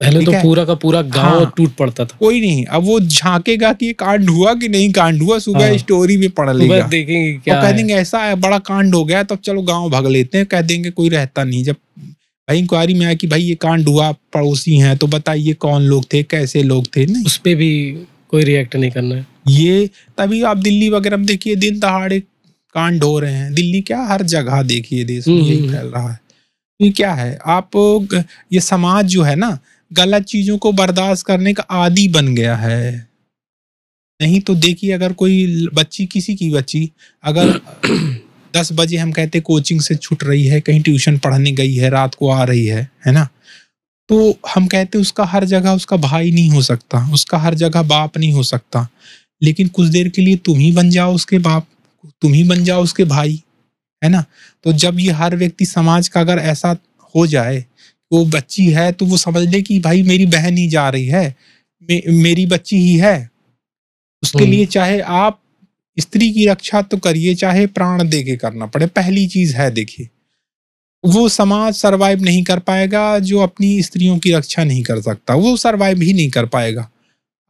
पहले तो पूरा का पूरा गांव हाँ, टूट पड़ता था कोई नहीं अब वो झांकेगा कि ये कांड हुआ कि नहीं कांड हुआ सुबह हाँ, स्टोरी में पढ़ लेगा देखेंगे क्या और कह देंगे ऐसा है बड़ा कांड हो गया तो चलो गांव भाग लेते हैं कह देंगे कोई रहता नहीं जब भाई इंक्वायरी में आया कि भाई ये कांड हुआ पड़ोसी हैं तो बताइए कौन लोग थे कैसे लोग थे नहीं उस पर भी कोई रिएक्ट नहीं करना है ये तभी आप दिल्ली वगैरह देखिए दिन दहाड़े कांड हो रहे हैं दिल्ली क्या हर जगह देखिए देश में यही हम्म। फैल रहा है ये क्या है आप ये समाज जो है ना गलत चीज़ों को बर्दाश्त करने का आदि बन गया है नहीं तो देखिए अगर कोई बच्ची किसी की बच्ची अगर दस बजे हम कहते कोचिंग से छूट रही है कहीं ट्यूशन पढ़ने गई है रात को आ रही है है ना तो हम कहते उसका हर जगह उसका भाई नहीं हो सकता उसका हर जगह बाप नहीं हो सकता लेकिन कुछ देर के लिए तुम ही बन जाओ उसके बाप तुम ही बन जाओ उसके भाई है ना तो जब ये हर व्यक्ति समाज का अगर ऐसा हो जाए वो बच्ची है तो वो समझ ले कि भाई मेरी बहन ही जा रही है मे, मेरी बच्ची ही है उसके हम्म। लिए चाहे आप स्त्री की रक्षा तो करिए चाहे प्राण दे के करना पड़े पहली चीज है देखिए वो समाज सरवाइव नहीं कर पाएगा जो अपनी स्त्रियों की रक्षा नहीं कर सकता वो सरवाइव ही नहीं कर पाएगा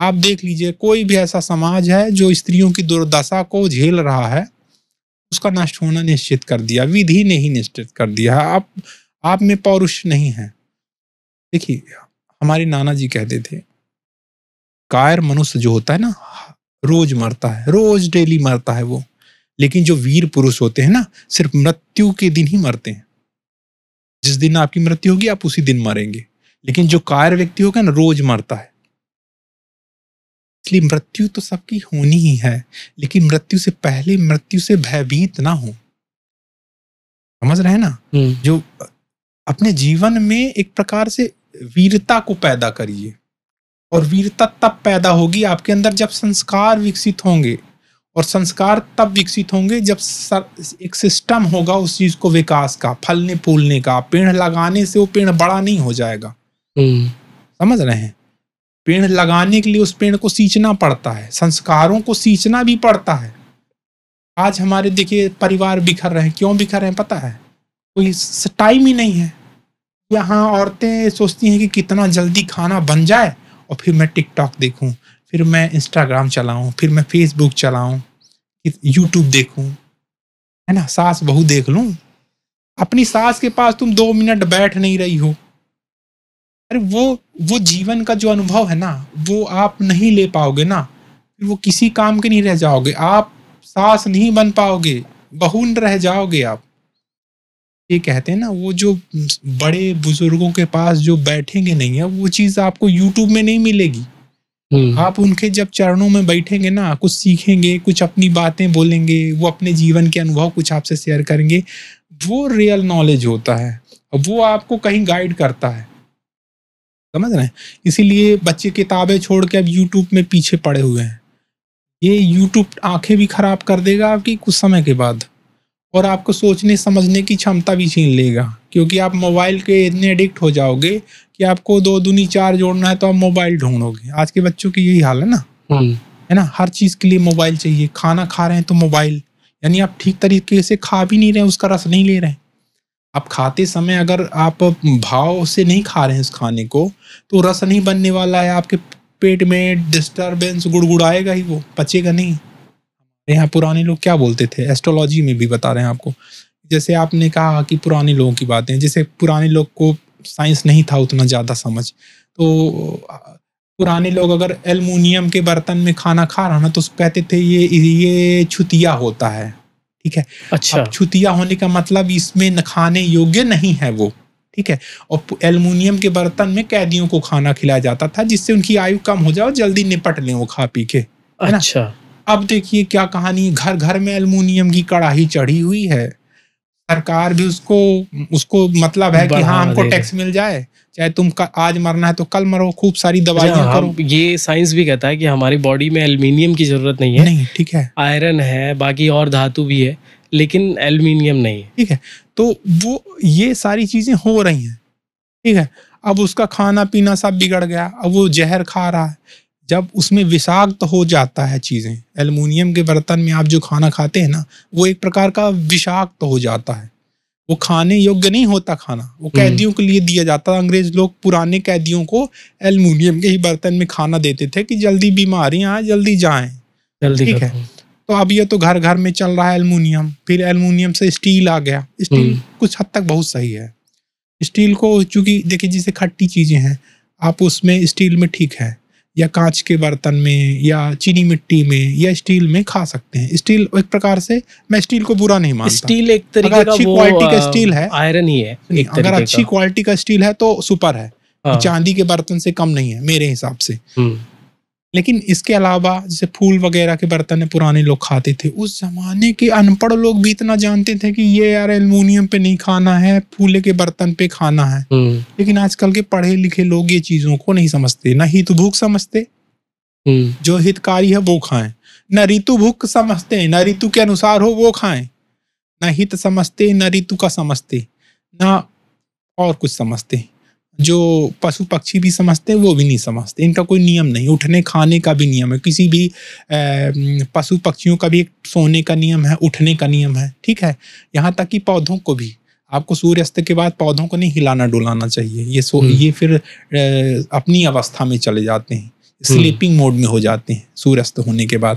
आप देख लीजिए कोई भी ऐसा समाज है जो स्त्रियों की दुर्दशा को झेल रहा है उसका नष्ट होना निश्चित कर दिया विधि ने ही निश्चित कर दिया आप आप में पौरुष नहीं है देखिए हमारे नाना जी कहते थे कायर मनुष्य जो होता है ना रोज मरता है रोज डेली मरता है वो लेकिन जो वीर पुरुष होते हैं ना सिर्फ मृत्यु के दिन ही मरते हैं जिस दिन आपकी मृत्यु होगी आप उसी दिन मरेंगे लेकिन जो कायर व्यक्ति होगा ना रोज मरता है इसलिए मृत्यु तो सबकी होनी ही है लेकिन मृत्यु से पहले मृत्यु से भयभीत ना हो समझ रहे हैं ना हम्म। जो अपने जीवन में एक प्रकार से वीरता को पैदा करिए और वीरता तब पैदा होगी आपके अंदर जब संस्कार विकसित होंगे और संस्कार तब विकसित होंगे जब एक सिस्टम होगा उस चीज को विकास का फलने फूलने का पेड़ लगाने से वो पेड़ बड़ा नहीं हो जाएगा हम्म। समझ रहे हैं पेड़ लगाने के लिए उस पेड़ को सींचना पड़ता है संस्कारों को सींचना भी पड़ता है आज हमारे देखिए परिवार बिखर रहे हैं क्यों बिखर रहे हैं पता है कोई टाइम ही नहीं है यहाँ औरतें सोचती हैं कि कितना जल्दी खाना बन जाए और फिर मैं टिकटॉक देखूँ फिर मैं इंस्टाग्राम चलाऊं फिर मैं फेसबुक चलाऊँ यूट्यूब देखूं है ना सास बहू देख लूँ अपनी सास के पास तुम दो मिनट बैठ नहीं रही हो अरे वो वो जीवन का जो अनुभव है ना वो आप नहीं ले पाओगे ना फिर वो किसी काम के नहीं रह जाओगे आप सास नहीं बन पाओगे बहू रह जाओगे आप ये कहते हैं ना वो जो बड़े बुजुर्गों के पास जो बैठेंगे नहीं है वो चीज आपको यूट्यूब में नहीं मिलेगी हम्म। आप उनके जब चरणों में बैठेंगे ना कुछ सीखेंगे कुछ अपनी बातें बोलेंगे वो अपने जीवन के अनुभव कुछ आपसे शेयर करेंगे वो रियल नॉलेज होता है वो आपको कहीं गाइड करता है समझ रहे हैं इसीलिए बच्चे किताबें छोड़ के अब यूट्यूब में पीछे पड़े हुए हैं ये यूट्यूब आंखें भी खराब कर देगा आपकी कुछ समय के बाद और आपको सोचने समझने की क्षमता भी छीन लेगा क्योंकि आप मोबाइल के इतने एडिक्ट हो जाओगे कि आपको दो दूनी चार जोड़ना है तो आप मोबाइल ढूंढोगे आज के बच्चों की यही हाल है ना हम्म। है ना हर चीज़ के लिए मोबाइल चाहिए खाना खा रहे हैं तो मोबाइल यानी आप ठीक तरीके से खा भी नहीं रहे उसका रस नहीं ले रहे हैं आप खाते समय अगर आप भाव से नहीं खा रहे हैं उस खाने को तो रस नहीं बनने वाला है आपके पेट में डिस्टर्बेंस गुड़गुड़ाएगा ही वो पचेगा नहीं यहाँ पुराने लोग क्या बोलते थे एस्ट्रोलॉजी में भी बता रहे हैं आपको जैसे आपने कहा कि पुराने लोगों की बातें जैसे पुराने लोग को साइंस नहीं था उतना ज़्यादा समझ तो पुराने लोग अगर एलमिनियम के बर्तन में खाना खा रहा ना तो कहते थे ये ये छुतिया होता है ठीक है अच्छा छुतिया होने का मतलब इसमें खाने योग्य नहीं है वो ठीक है और एलमिनियम के बर्तन में कैदियों को खाना खिलाया जाता था जिससे उनकी आयु कम हो जाए और जल्दी निपट लें वो खा पी के अच्छा। अब देखिए क्या कहानी घर घर में अल्मोनियम की कड़ाही चढ़ी हुई है सरकार भी उसको उसको मतलब है कि हाँ हमको टैक्स मिल जाए चाहे तुम आज मरना है तो कल मरो खूब सारी अच्छा, दवाइयां करो ये साइंस भी कहता है कि हमारी बॉडी में एल्यूमिनियम की जरूरत नहीं है नहीं ठीक है आयरन है बाकी और धातु भी है लेकिन एल्यूमिनियम नहीं ठीक है तो वो ये सारी चीजें हो रही हैं ठीक है अब उसका खाना पीना सब बिगड़ गया अब वो जहर खा रहा है जब उसमें विषाक्त हो जाता है चीज़ें एलुमिनियम के बर्तन में आप जो खाना खाते हैं ना वो एक प्रकार का विषाक्त हो जाता है वो खाने योग्य नहीं होता खाना वो हम्म। कैदियों के लिए दिया जाता अंग्रेज लोग पुराने कैदियों को एलमिनियम के ही बर्तन में खाना देते थे कि जल्दी बीमारियां आए जल्दी जाए जल्दी ठीक है तो अब ये तो घर घर में चल रहा है एलमिनियम फिर एलमिनियम से स्टील आ गया हम्म। स्टील कुछ हद तक बहुत सही है स्टील को चूंकि देखिए जिसे खट्टी चीजें हैं आप उसमें स्टील में ठीक है या कांच के बर्तन में या चीनी मिट्टी में या स्टील में खा सकते हैं स्टील एक प्रकार से मैं स्टील को बुरा नहीं मानता स्टील एक तरीके का अच्छी क्वालिटी का स्टील है आयरन ही है अगर अच्छी क्वालिटी का स्टील है तो सुपर है हाँ। चांदी के बर्तन से कम नहीं है मेरे हिसाब से हम्म। लेकिन इसके अलावा जैसे फूल वगैरह के बर्तन पुराने लोग खाते थे उस जमाने के अनपढ़ लोग भी इतना जानते थे कि ये यार एल्यूमिनियम पे नहीं खाना है फूले के बर्तन पे खाना है हम्म। लेकिन आजकल के पढ़े लिखे लोग ये चीजों को नहीं समझते ना हित तो भूख समझते हम्म। जो हितकारी है वो खाएं न ऋतु भूख समझते न ऋतु के अनुसार हो वो खाएं न हित समझते न ऋतु का समझते ना और कुछ समझते जो पशु पक्षी भी समझते हैं वो भी नहीं समझते इनका कोई नियम नहीं उठने खाने का भी नियम है किसी भी पशु पक्षियों का भी एक सोने का नियम है उठने का नियम है ठीक है यहाँ तक कि पौधों को भी आपको सूर्यास्त के बाद पौधों को नहीं हिलाना डुलाना चाहिए ये सो हम्म। ये फिर अपनी अवस्था में चले जाते हैं स्लीपिंग मोड में हो जाते हैं सूर्यास्त होने के बाद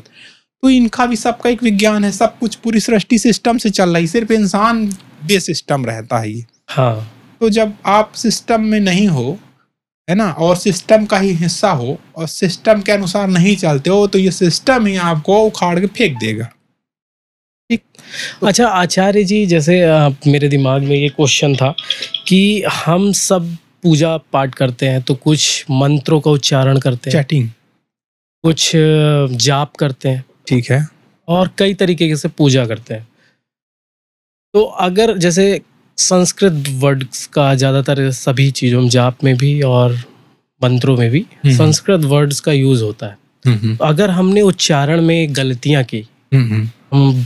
तो इनका भी सबका एक विज्ञान है सब कुछ पूरी सृष्टि सिस्टम से चल रही सिर्फ इंसान बेसिस्टम रहता है ये हाँ तो जब आप सिस्टम में नहीं हो है ना और सिस्टम का ही हिस्सा हो और सिस्टम के अनुसार नहीं चलते हो तो ये सिस्टम ही आपको उखाड़ के फेंक देगा ठीक तो- अच्छा आचार्य जी जैसे मेरे दिमाग में ये क्वेश्चन था कि हम सब पूजा पाठ करते हैं तो कुछ मंत्रों का उच्चारण करते हैं चैटिंग कुछ जाप करते हैं ठीक है और कई तरीके से पूजा करते हैं तो अगर जैसे संस्कृत वर्ड्स का ज़्यादातर सभी चीज़ों में जाप में भी और मंत्रों में भी हम्म, हम्म। संस्कृत वर्ड्स का यूज होता है हम्म, अगर हमने उच्चारण में गलतियां की हम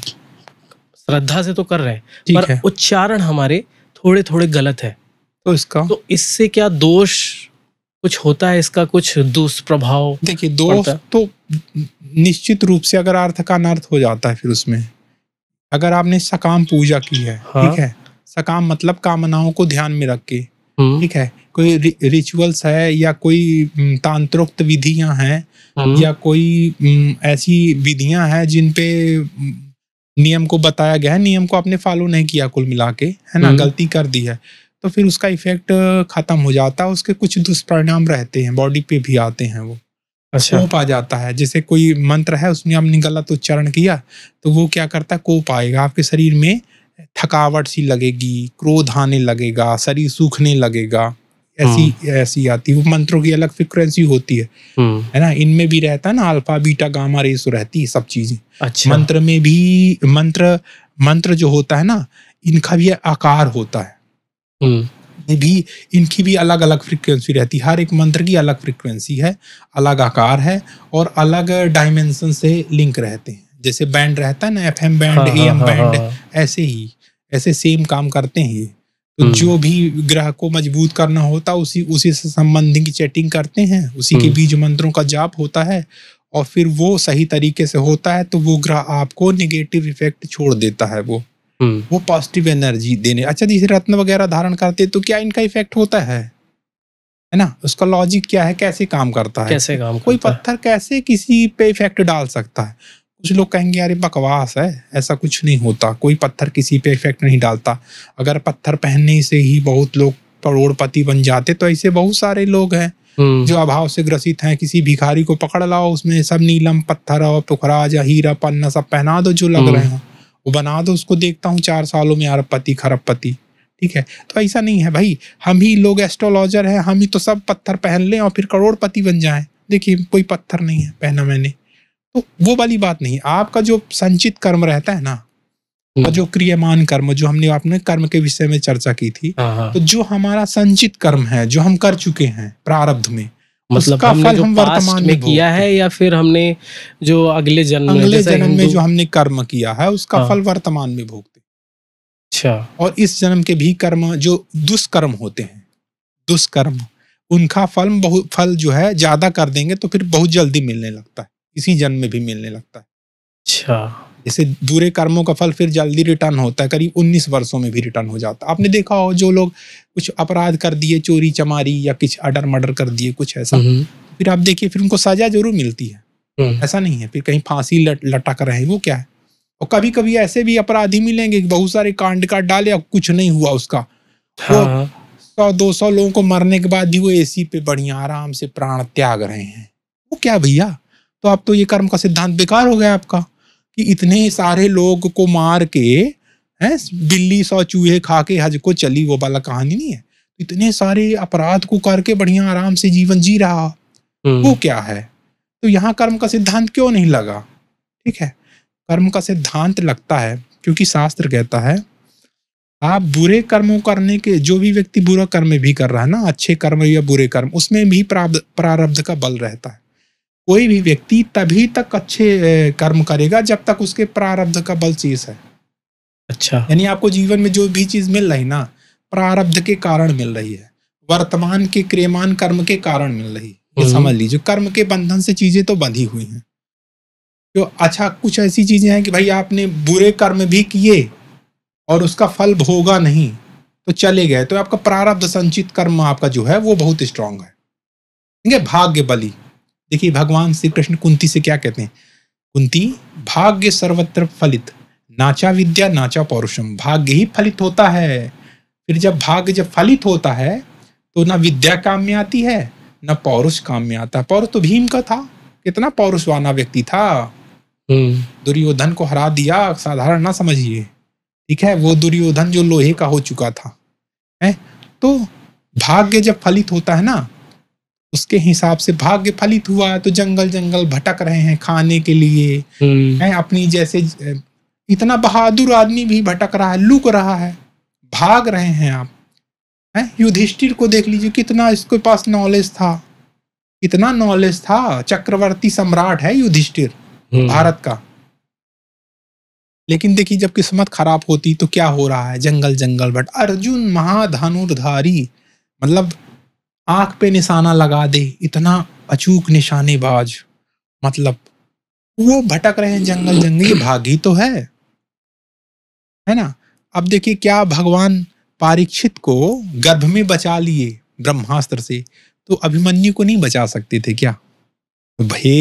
श्रद्धा से तो कर रहे हैं पर उच्चारण हमारे थोड़े थोड़े गलत है तो इसका तो इससे क्या दोष कुछ होता है इसका कुछ दुष्प्रभाव देखिए दोष तो निश्चित रूप से अगर अर्थ का अनर्थ हो जाता है फिर उसमें अगर आपने सकाम पूजा की है ठीक हाँ। है सकाम मतलब कामनाओं को ध्यान में रख के हम्म। ठीक है कोई रिचुअल्स है या कोई तांत्रिक विधियां हैं हम्म। या कोई ऐसी विधियां हैं जिन पे नियम को बताया गया है नियम को आपने फॉलो नहीं किया कुल मिला के है ना हम्म। गलती कर दी है तो फिर उसका इफेक्ट खत्म हो जाता है उसके कुछ दुष्परिणाम रहते हैं बॉडी पे भी आते हैं वो अच्छा कोप आ जाता है जैसे कोई मंत्र है उसमें आपने गलत उच्चारण किया तो वो क्या करता है कोप आएगा आपके शरीर में थकावट सी लगेगी क्रोध आने लगेगा शरीर सूखने लगेगा ऐसी हम्म। ऐसी आती है वो मंत्रों की अलग फ्रिक्वेंसी होती है हम्म। है ना इनमें भी रहता है ना अल्फा बीटा गामा रेसो रहती है सब चीजें अच्छा। मंत्र में भी मंत्र मंत्र जो होता है ना इनका भी आकार होता है ये हम्म। भी इनकी भी अलग अलग फ्रिक्वेंसी रहती है हर एक मंत्र की अलग फ्रिक्वेंसी है अलग आकार है और अलग डायमेंशन से लिंक रहते हैं जैसे बैंड रहता है ना F M band A M band ऐसे ही ऐसे सेम काम करते हैं तो हम्म। जो भी ग्रह को मजबूत करना होता उसी उसी से संबंधित की चैटिंग करते हैं उसी के हम्म। बीज मंत्रों का जाप होता है और फिर वो सही तरीके से होता है तो वो ग्रह आपको निगेटिव इफेक्ट छोड़ देता है वो हम्म। वो पॉजिटिव एनर्जी देने अच्छा जैसे रत्न वगैरह धारण करते तो क्या इनका इफेक्ट होता है है ना उसका लॉजिक क्या है कैसे काम करता है कैसे काम कोई पत्थर है? कैसे किसी पे इफेक्ट डाल सकता है कुछ लोग कहेंगे यार बकवास है ऐसा कुछ नहीं होता कोई पत्थर किसी पे इफेक्ट नहीं डालता अगर पत्थर पहनने से ही बहुत लोग करोड़पति बन जाते तो ऐसे बहुत सारे लोग हैं हम्म। जो अभाव से ग्रसित हैं किसी भिखारी को पकड़ लाओ उसमें सब नीलम पत्थर और पुखराज हीरा पन्ना सब पहना दो जो लग रहे हैं हम्म। वो बना दो उसको देखता हूँ चार सालों में अरबपति खरबपति ठीक है तो ऐसा नहीं है भाई हम ही लोग एस्ट्रोलॉजर हैं हम ही तो सब पत्थर पहन लें और फिर करोड़पति बन जाएं देखिए कोई पत्थर नहीं है पहना मैंने तो वो वाली बात नहीं आपका जो संचित कर्म रहता है ना और जो क्रियमान कर्म जो हमने आपने कर्म के विषय में चर्चा की थी हाँ, हाँ। तो जो हमारा संचित कर्म है जो हम कर चुके हैं प्रारब्ध में मतलब हमने जो हम वर्तमान में किया है या फिर हमने जो अगले जन्म अगले जन्म में जो हमने कर्म किया है उसका हाँ। फल वर्तमान में भोगते अच्छा और इस जन्म के भी कर्म जो दुष्कर्म होते हैं दुष्कर्म उनका फल बहुत फल जो है ज्यादा कर देंगे तो फिर बहुत जल्दी मिलने लगता है इसी जन्म में भी मिलने लगता है अच्छा जैसे बुरे कर्मों का फल फिर जल्दी रिटर्न होता है करीब 19 वर्षों में भी रिटर्न हो जाता है आपने देखा हो जो लोग कुछ अपराध कर दिए चोरी चमारी या कुछ अडर मर्डर कर दिए कुछ ऐसा हम्म, हम्म। फिर आप देखिए फिर उनको सजा जरूर मिलती है हम्म। ऐसा नहीं है फिर कहीं फांसी लटक रहे हैं वो क्या है और कभी कभी ऐसे भी अपराधी मिलेंगे बहुत सारे कांड का डाले और कुछ नहीं हुआ उसका हाँ, हाँ। सौ दो सौ लोगों को मरने के बाद भी वो एसी पे बढ़िया आराम से प्राण त्याग रहे हैं वो क्या भैया तो आप तो ये कर्म का सिद्धांत बेकार हो गया आपका कि इतने सारे लोग को मार के है बिल्ली सौ चूहे खा के हज को चली वो वाला कहानी नहीं है तो इतने सारे अपराध को करके बढ़िया आराम से जीवन जी रहा हम्म। वो क्या है तो यहाँ कर्म का सिद्धांत क्यों नहीं लगा ठीक है कर्म का सिद्धांत लगता है क्योंकि शास्त्र कहता है आप बुरे कर्मों करने के जो भी व्यक्ति बुरा कर्म भी कर रहा है ना अच्छे कर्म या बुरे कर्म उसमें भी प्रारब्ध का बल रहता है कोई भी व्यक्ति तभी तक अच्छे कर्म करेगा जब तक उसके प्रारब्ध का बल शेष है अच्छा यानी आपको जीवन में जो भी चीज मिल रही ना प्रारब्ध के कारण मिल रही है वर्तमान के क्रियमान कर्म के कारण मिल रही है हम्म। समझ लीजिए कर्म के बंधन से चीजें तो बंधी हुई हैं जो तो अच्छा कुछ ऐसी चीजें हैं कि भाई आपने बुरे कर्म भी किए और उसका फल भोगा नहीं तो चले गए तो आपका प्रारब्ध संचित कर्म आपका जो है वो बहुत स्ट्रांग है ठीक है भाग्य बली देखिए भगवान श्री कृष्ण कुंती से क्या कहते हैं कुंती भाग्य सर्वत्र फलित नाचा विद्या नाचा पौरुषम भाग्य ही फलित होता है फिर जब भाग्य जब फलित होता है तो ना विद्या काम में आती है ना पौरुष काम में आता पौरुष तो भीम का था कितना पौरुष वाना व्यक्ति था हम्म। दुर्योधन को हरा दिया साधारण ना समझिए ठीक है वो दुर्योधन जो लोहे का हो चुका था है तो भाग्य जब फलित होता है ना उसके हिसाब से भाग्य फलित हुआ तो जंगल जंगल भटक रहे हैं खाने के लिए हम्म। है अपनी जैसे इतना बहादुर आदमी भी भटक रहा है लुक रहा है भाग रहे हैं आप है युधिष्ठिर को देख लीजिए कितना इसके पास नॉलेज था कितना नॉलेज था चक्रवर्ती सम्राट है युधिष्ठिर हम्म। भारत का लेकिन देखिए जब किस्मत खराब होती तो क्या हो रहा है जंगल जंगल बट अर्जुन महाधनुर्धारी मतलब आंख पे निशाना लगा दे इतना अचूक निशानेबाज मतलब वो भटक रहे हैं जंगल जंगल भागी तो है है ना अब देखिए क्या भगवान पारीक्षित को गर्भ में बचा लिए ब्रह्मास्त्र से तो अभिमन्यु को नहीं बचा सकते थे क्या भे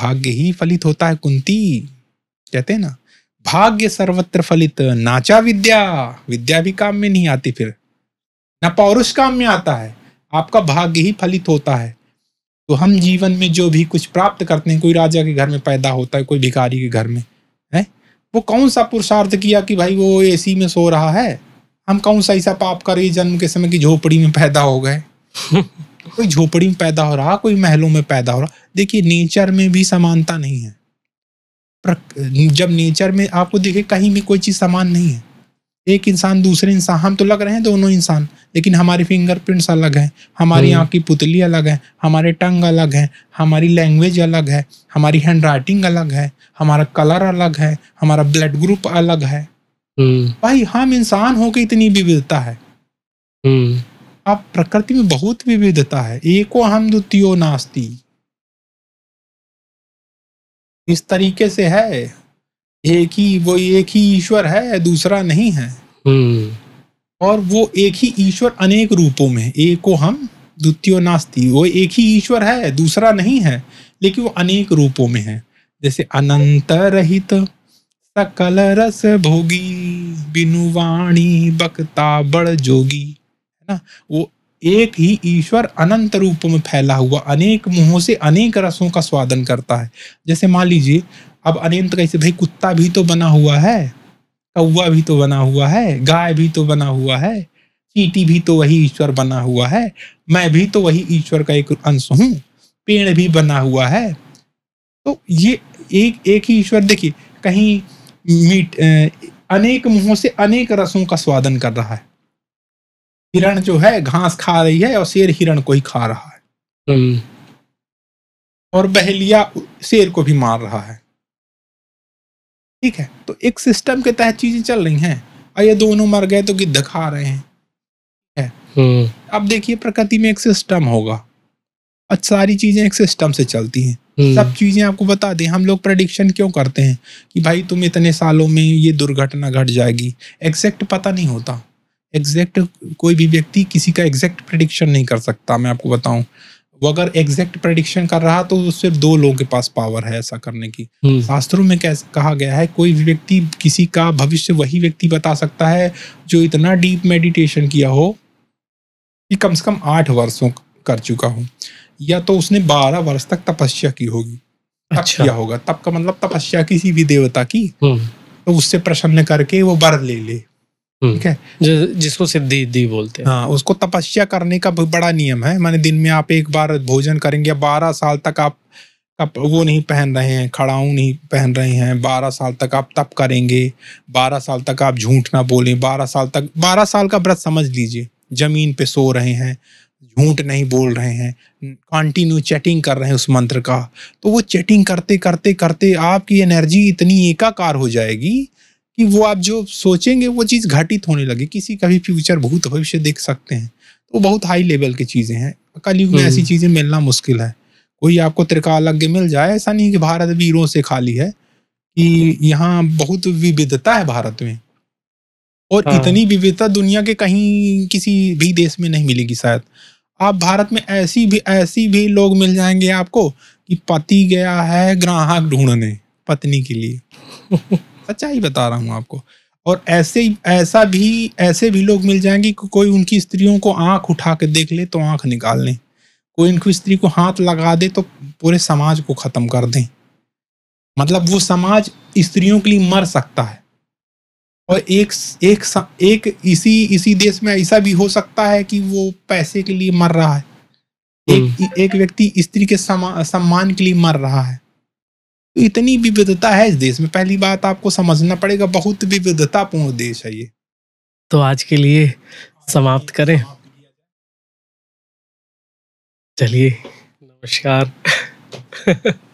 भाग्य ही फलित होता है कुंती कहते हैं ना भाग्य सर्वत्र फलित नाचा विद्या विद्या भी काम में नहीं आती फिर ना पौरुष काम में आता है आपका भाग्य ही फलित होता है तो हम जीवन में जो भी कुछ प्राप्त करते हैं कोई राजा के घर में पैदा होता है कोई भिखारी के घर में है वो कौन सा पुरुषार्थ किया कि भाई वो एसी में सो रहा है हम कौन सा ऐसा पाप करे जन्म के समय की झोपड़ी में पैदा हो गए कोई झोपड़ी में पैदा हो रहा कोई महलों में पैदा हो रहा देखिए नेचर में भी समानता नहीं है जब नेचर में आपको देखे कहीं भी कोई चीज़ समान नहीं है एक इंसान दूसरे इंसान हम तो लग रहे हैं दोनों इंसान लेकिन हमारी फिंगरप्रिंट्स अलग हैं हमारी हम्म। आँख की पुतली अलग है हमारे टंग अलग है हमारी लैंग्वेज अलग है हमारी हैंड राइटिंग अलग है हमारा कलर अलग है हमारा ब्लड ग्रुप अलग है हम्म। भाई हम इंसान के इतनी विविधता है अब हम्म। प्रकृति में बहुत विविधता है एको हम द्वितीय नास्ती इस तरीके से है एक ही वो एक ही ईश्वर है दूसरा नहीं है हम्म। और वो एक ही ईश्वर अनेक रूपों में एक को हम द्वितीय नास्ती वो एक ही ईश्वर है दूसरा नहीं है लेकिन वो अनेक रूपों में है जैसे अनंत रहित सकल रस भोगी बिनु वाणी बकता बड़ जोगी है ना वो एक ही ईश्वर अनंत रूपों में फैला हुआ अनेक मुंहों से अनेक रसों का स्वादन करता है जैसे मान लीजिए अब अनंत कैसे भाई कुत्ता भी तो बना हुआ है कौआ भी तो बना हुआ है गाय भी तो बना हुआ है चीटी भी तो वही ईश्वर बना हुआ है मैं भी तो वही ईश्वर का एक अंश हूँ पेड़ भी बना हुआ है तो ये एक एक ही ईश्वर देखिए कहीं मीट अनेक मुंहों से अनेक रसों का स्वादन कर रहा है हिरण जो है घास खा रही है और शेर हिरण को ही खा रहा है हम्म। और बहेलिया शेर को भी मार रहा है ठीक है तो एक सिस्टम के तहत चीजें चल रही हैं और ये दोनों मर गए तो गिद्ध खा रहे हैं है हम्म। अब देखिए प्रकृति में एक सिस्टम होगा और सारी चीजें एक सिस्टम से चलती हैं हम्म। सब चीजें आपको बता दें हम लोग प्रडिक्शन क्यों करते हैं कि भाई तुम इतने सालों में ये दुर्घटना घट जाएगी एग्जैक्ट पता नहीं होता एग्जैक्ट कोई भी व्यक्ति किसी का एग्जैक्ट प्रडिक्शन नहीं कर सकता मैं आपको बताऊं वो अगर एग्जैक्ट प्रडिक्शन कर रहा तो सिर्फ दो लोगों के पास पावर है ऐसा करने की हम्म। शास्त्रों में कैसे कहा गया है कोई व्यक्ति किसी का भविष्य वही व्यक्ति बता सकता है जो इतना डीप मेडिटेशन किया हो कि कम से कम आठ वर्षों कर चुका हो या तो उसने बारह वर्ष तक तपस्या की होगी तप अच्छा। किया होगा तब का मतलब तपस्या किसी भी देवता की हम्म। तो उससे प्रसन्न करके वो वर ले ले हम्म। ठीक है जिसको सिद्धि दी बोलते हैं हाँ उसको तपस्या करने का बड़ा नियम है माने दिन में आप एक बार भोजन करेंगे बारह साल तक आप कप वो नहीं पहन रहे हैं खड़ाऊ नहीं पहन रहे हैं बारह साल तक आप तप करेंगे बारह साल तक आप झूठ ना बोलें बारह साल तक बारह साल का व्रत समझ लीजिए जमीन पे सो रहे हैं झूठ नहीं बोल रहे हैं कंटिन्यू चैटिंग कर रहे हैं उस मंत्र का तो वो चैटिंग करते करते करते आपकी एनर्जी इतनी एकाकार हो जाएगी कि वो आप जो सोचेंगे वो चीज़ घटित होने लगे किसी का भी फ्यूचर बहुत भविष्य देख सकते हैं तो बहुत हाई लेवल की चीज़ें हैं कलयुग में ऐसी हम्म। चीज़ें मिलना मुश्किल है कोई आपको त्रिकालज्ञ मिल जाए ऐसा नहीं कि भारत वीरों से खाली है कि यहाँ बहुत विविधता है भारत में और हाँ। इतनी विविधता दुनिया के कहीं किसी भी देश में नहीं मिलेगी शायद आप भारत में ऐसी भी ऐसी भी लोग मिल जाएंगे आपको कि पति गया है ग्राहक ढूंढने पत्नी के लिए सच्चाई बता रहा हूँ आपको और ऐसे ऐसा भी ऐसे भी लोग मिल जाएंगे कि कोई उनकी स्त्रियों को आंख उठा के देख ले तो आंख निकाल लें कोई उनकी स्त्री को हाथ लगा दे तो पूरे समाज को ख़त्म कर दें मतलब वो समाज स्त्रियों के लिए मर सकता है और एक एक एक इसी इसी देश में ऐसा भी हो सकता है कि वो पैसे के लिए मर रहा है एक हम्म। एक व्यक्ति स्त्री के समा, सम्मान के लिए मर रहा है इतनी विविधता है इस देश में पहली बात आपको समझना पड़ेगा बहुत विविधतापूर्ण देश है ये तो आज के लिए समाप्त करें चलिए नमस्कार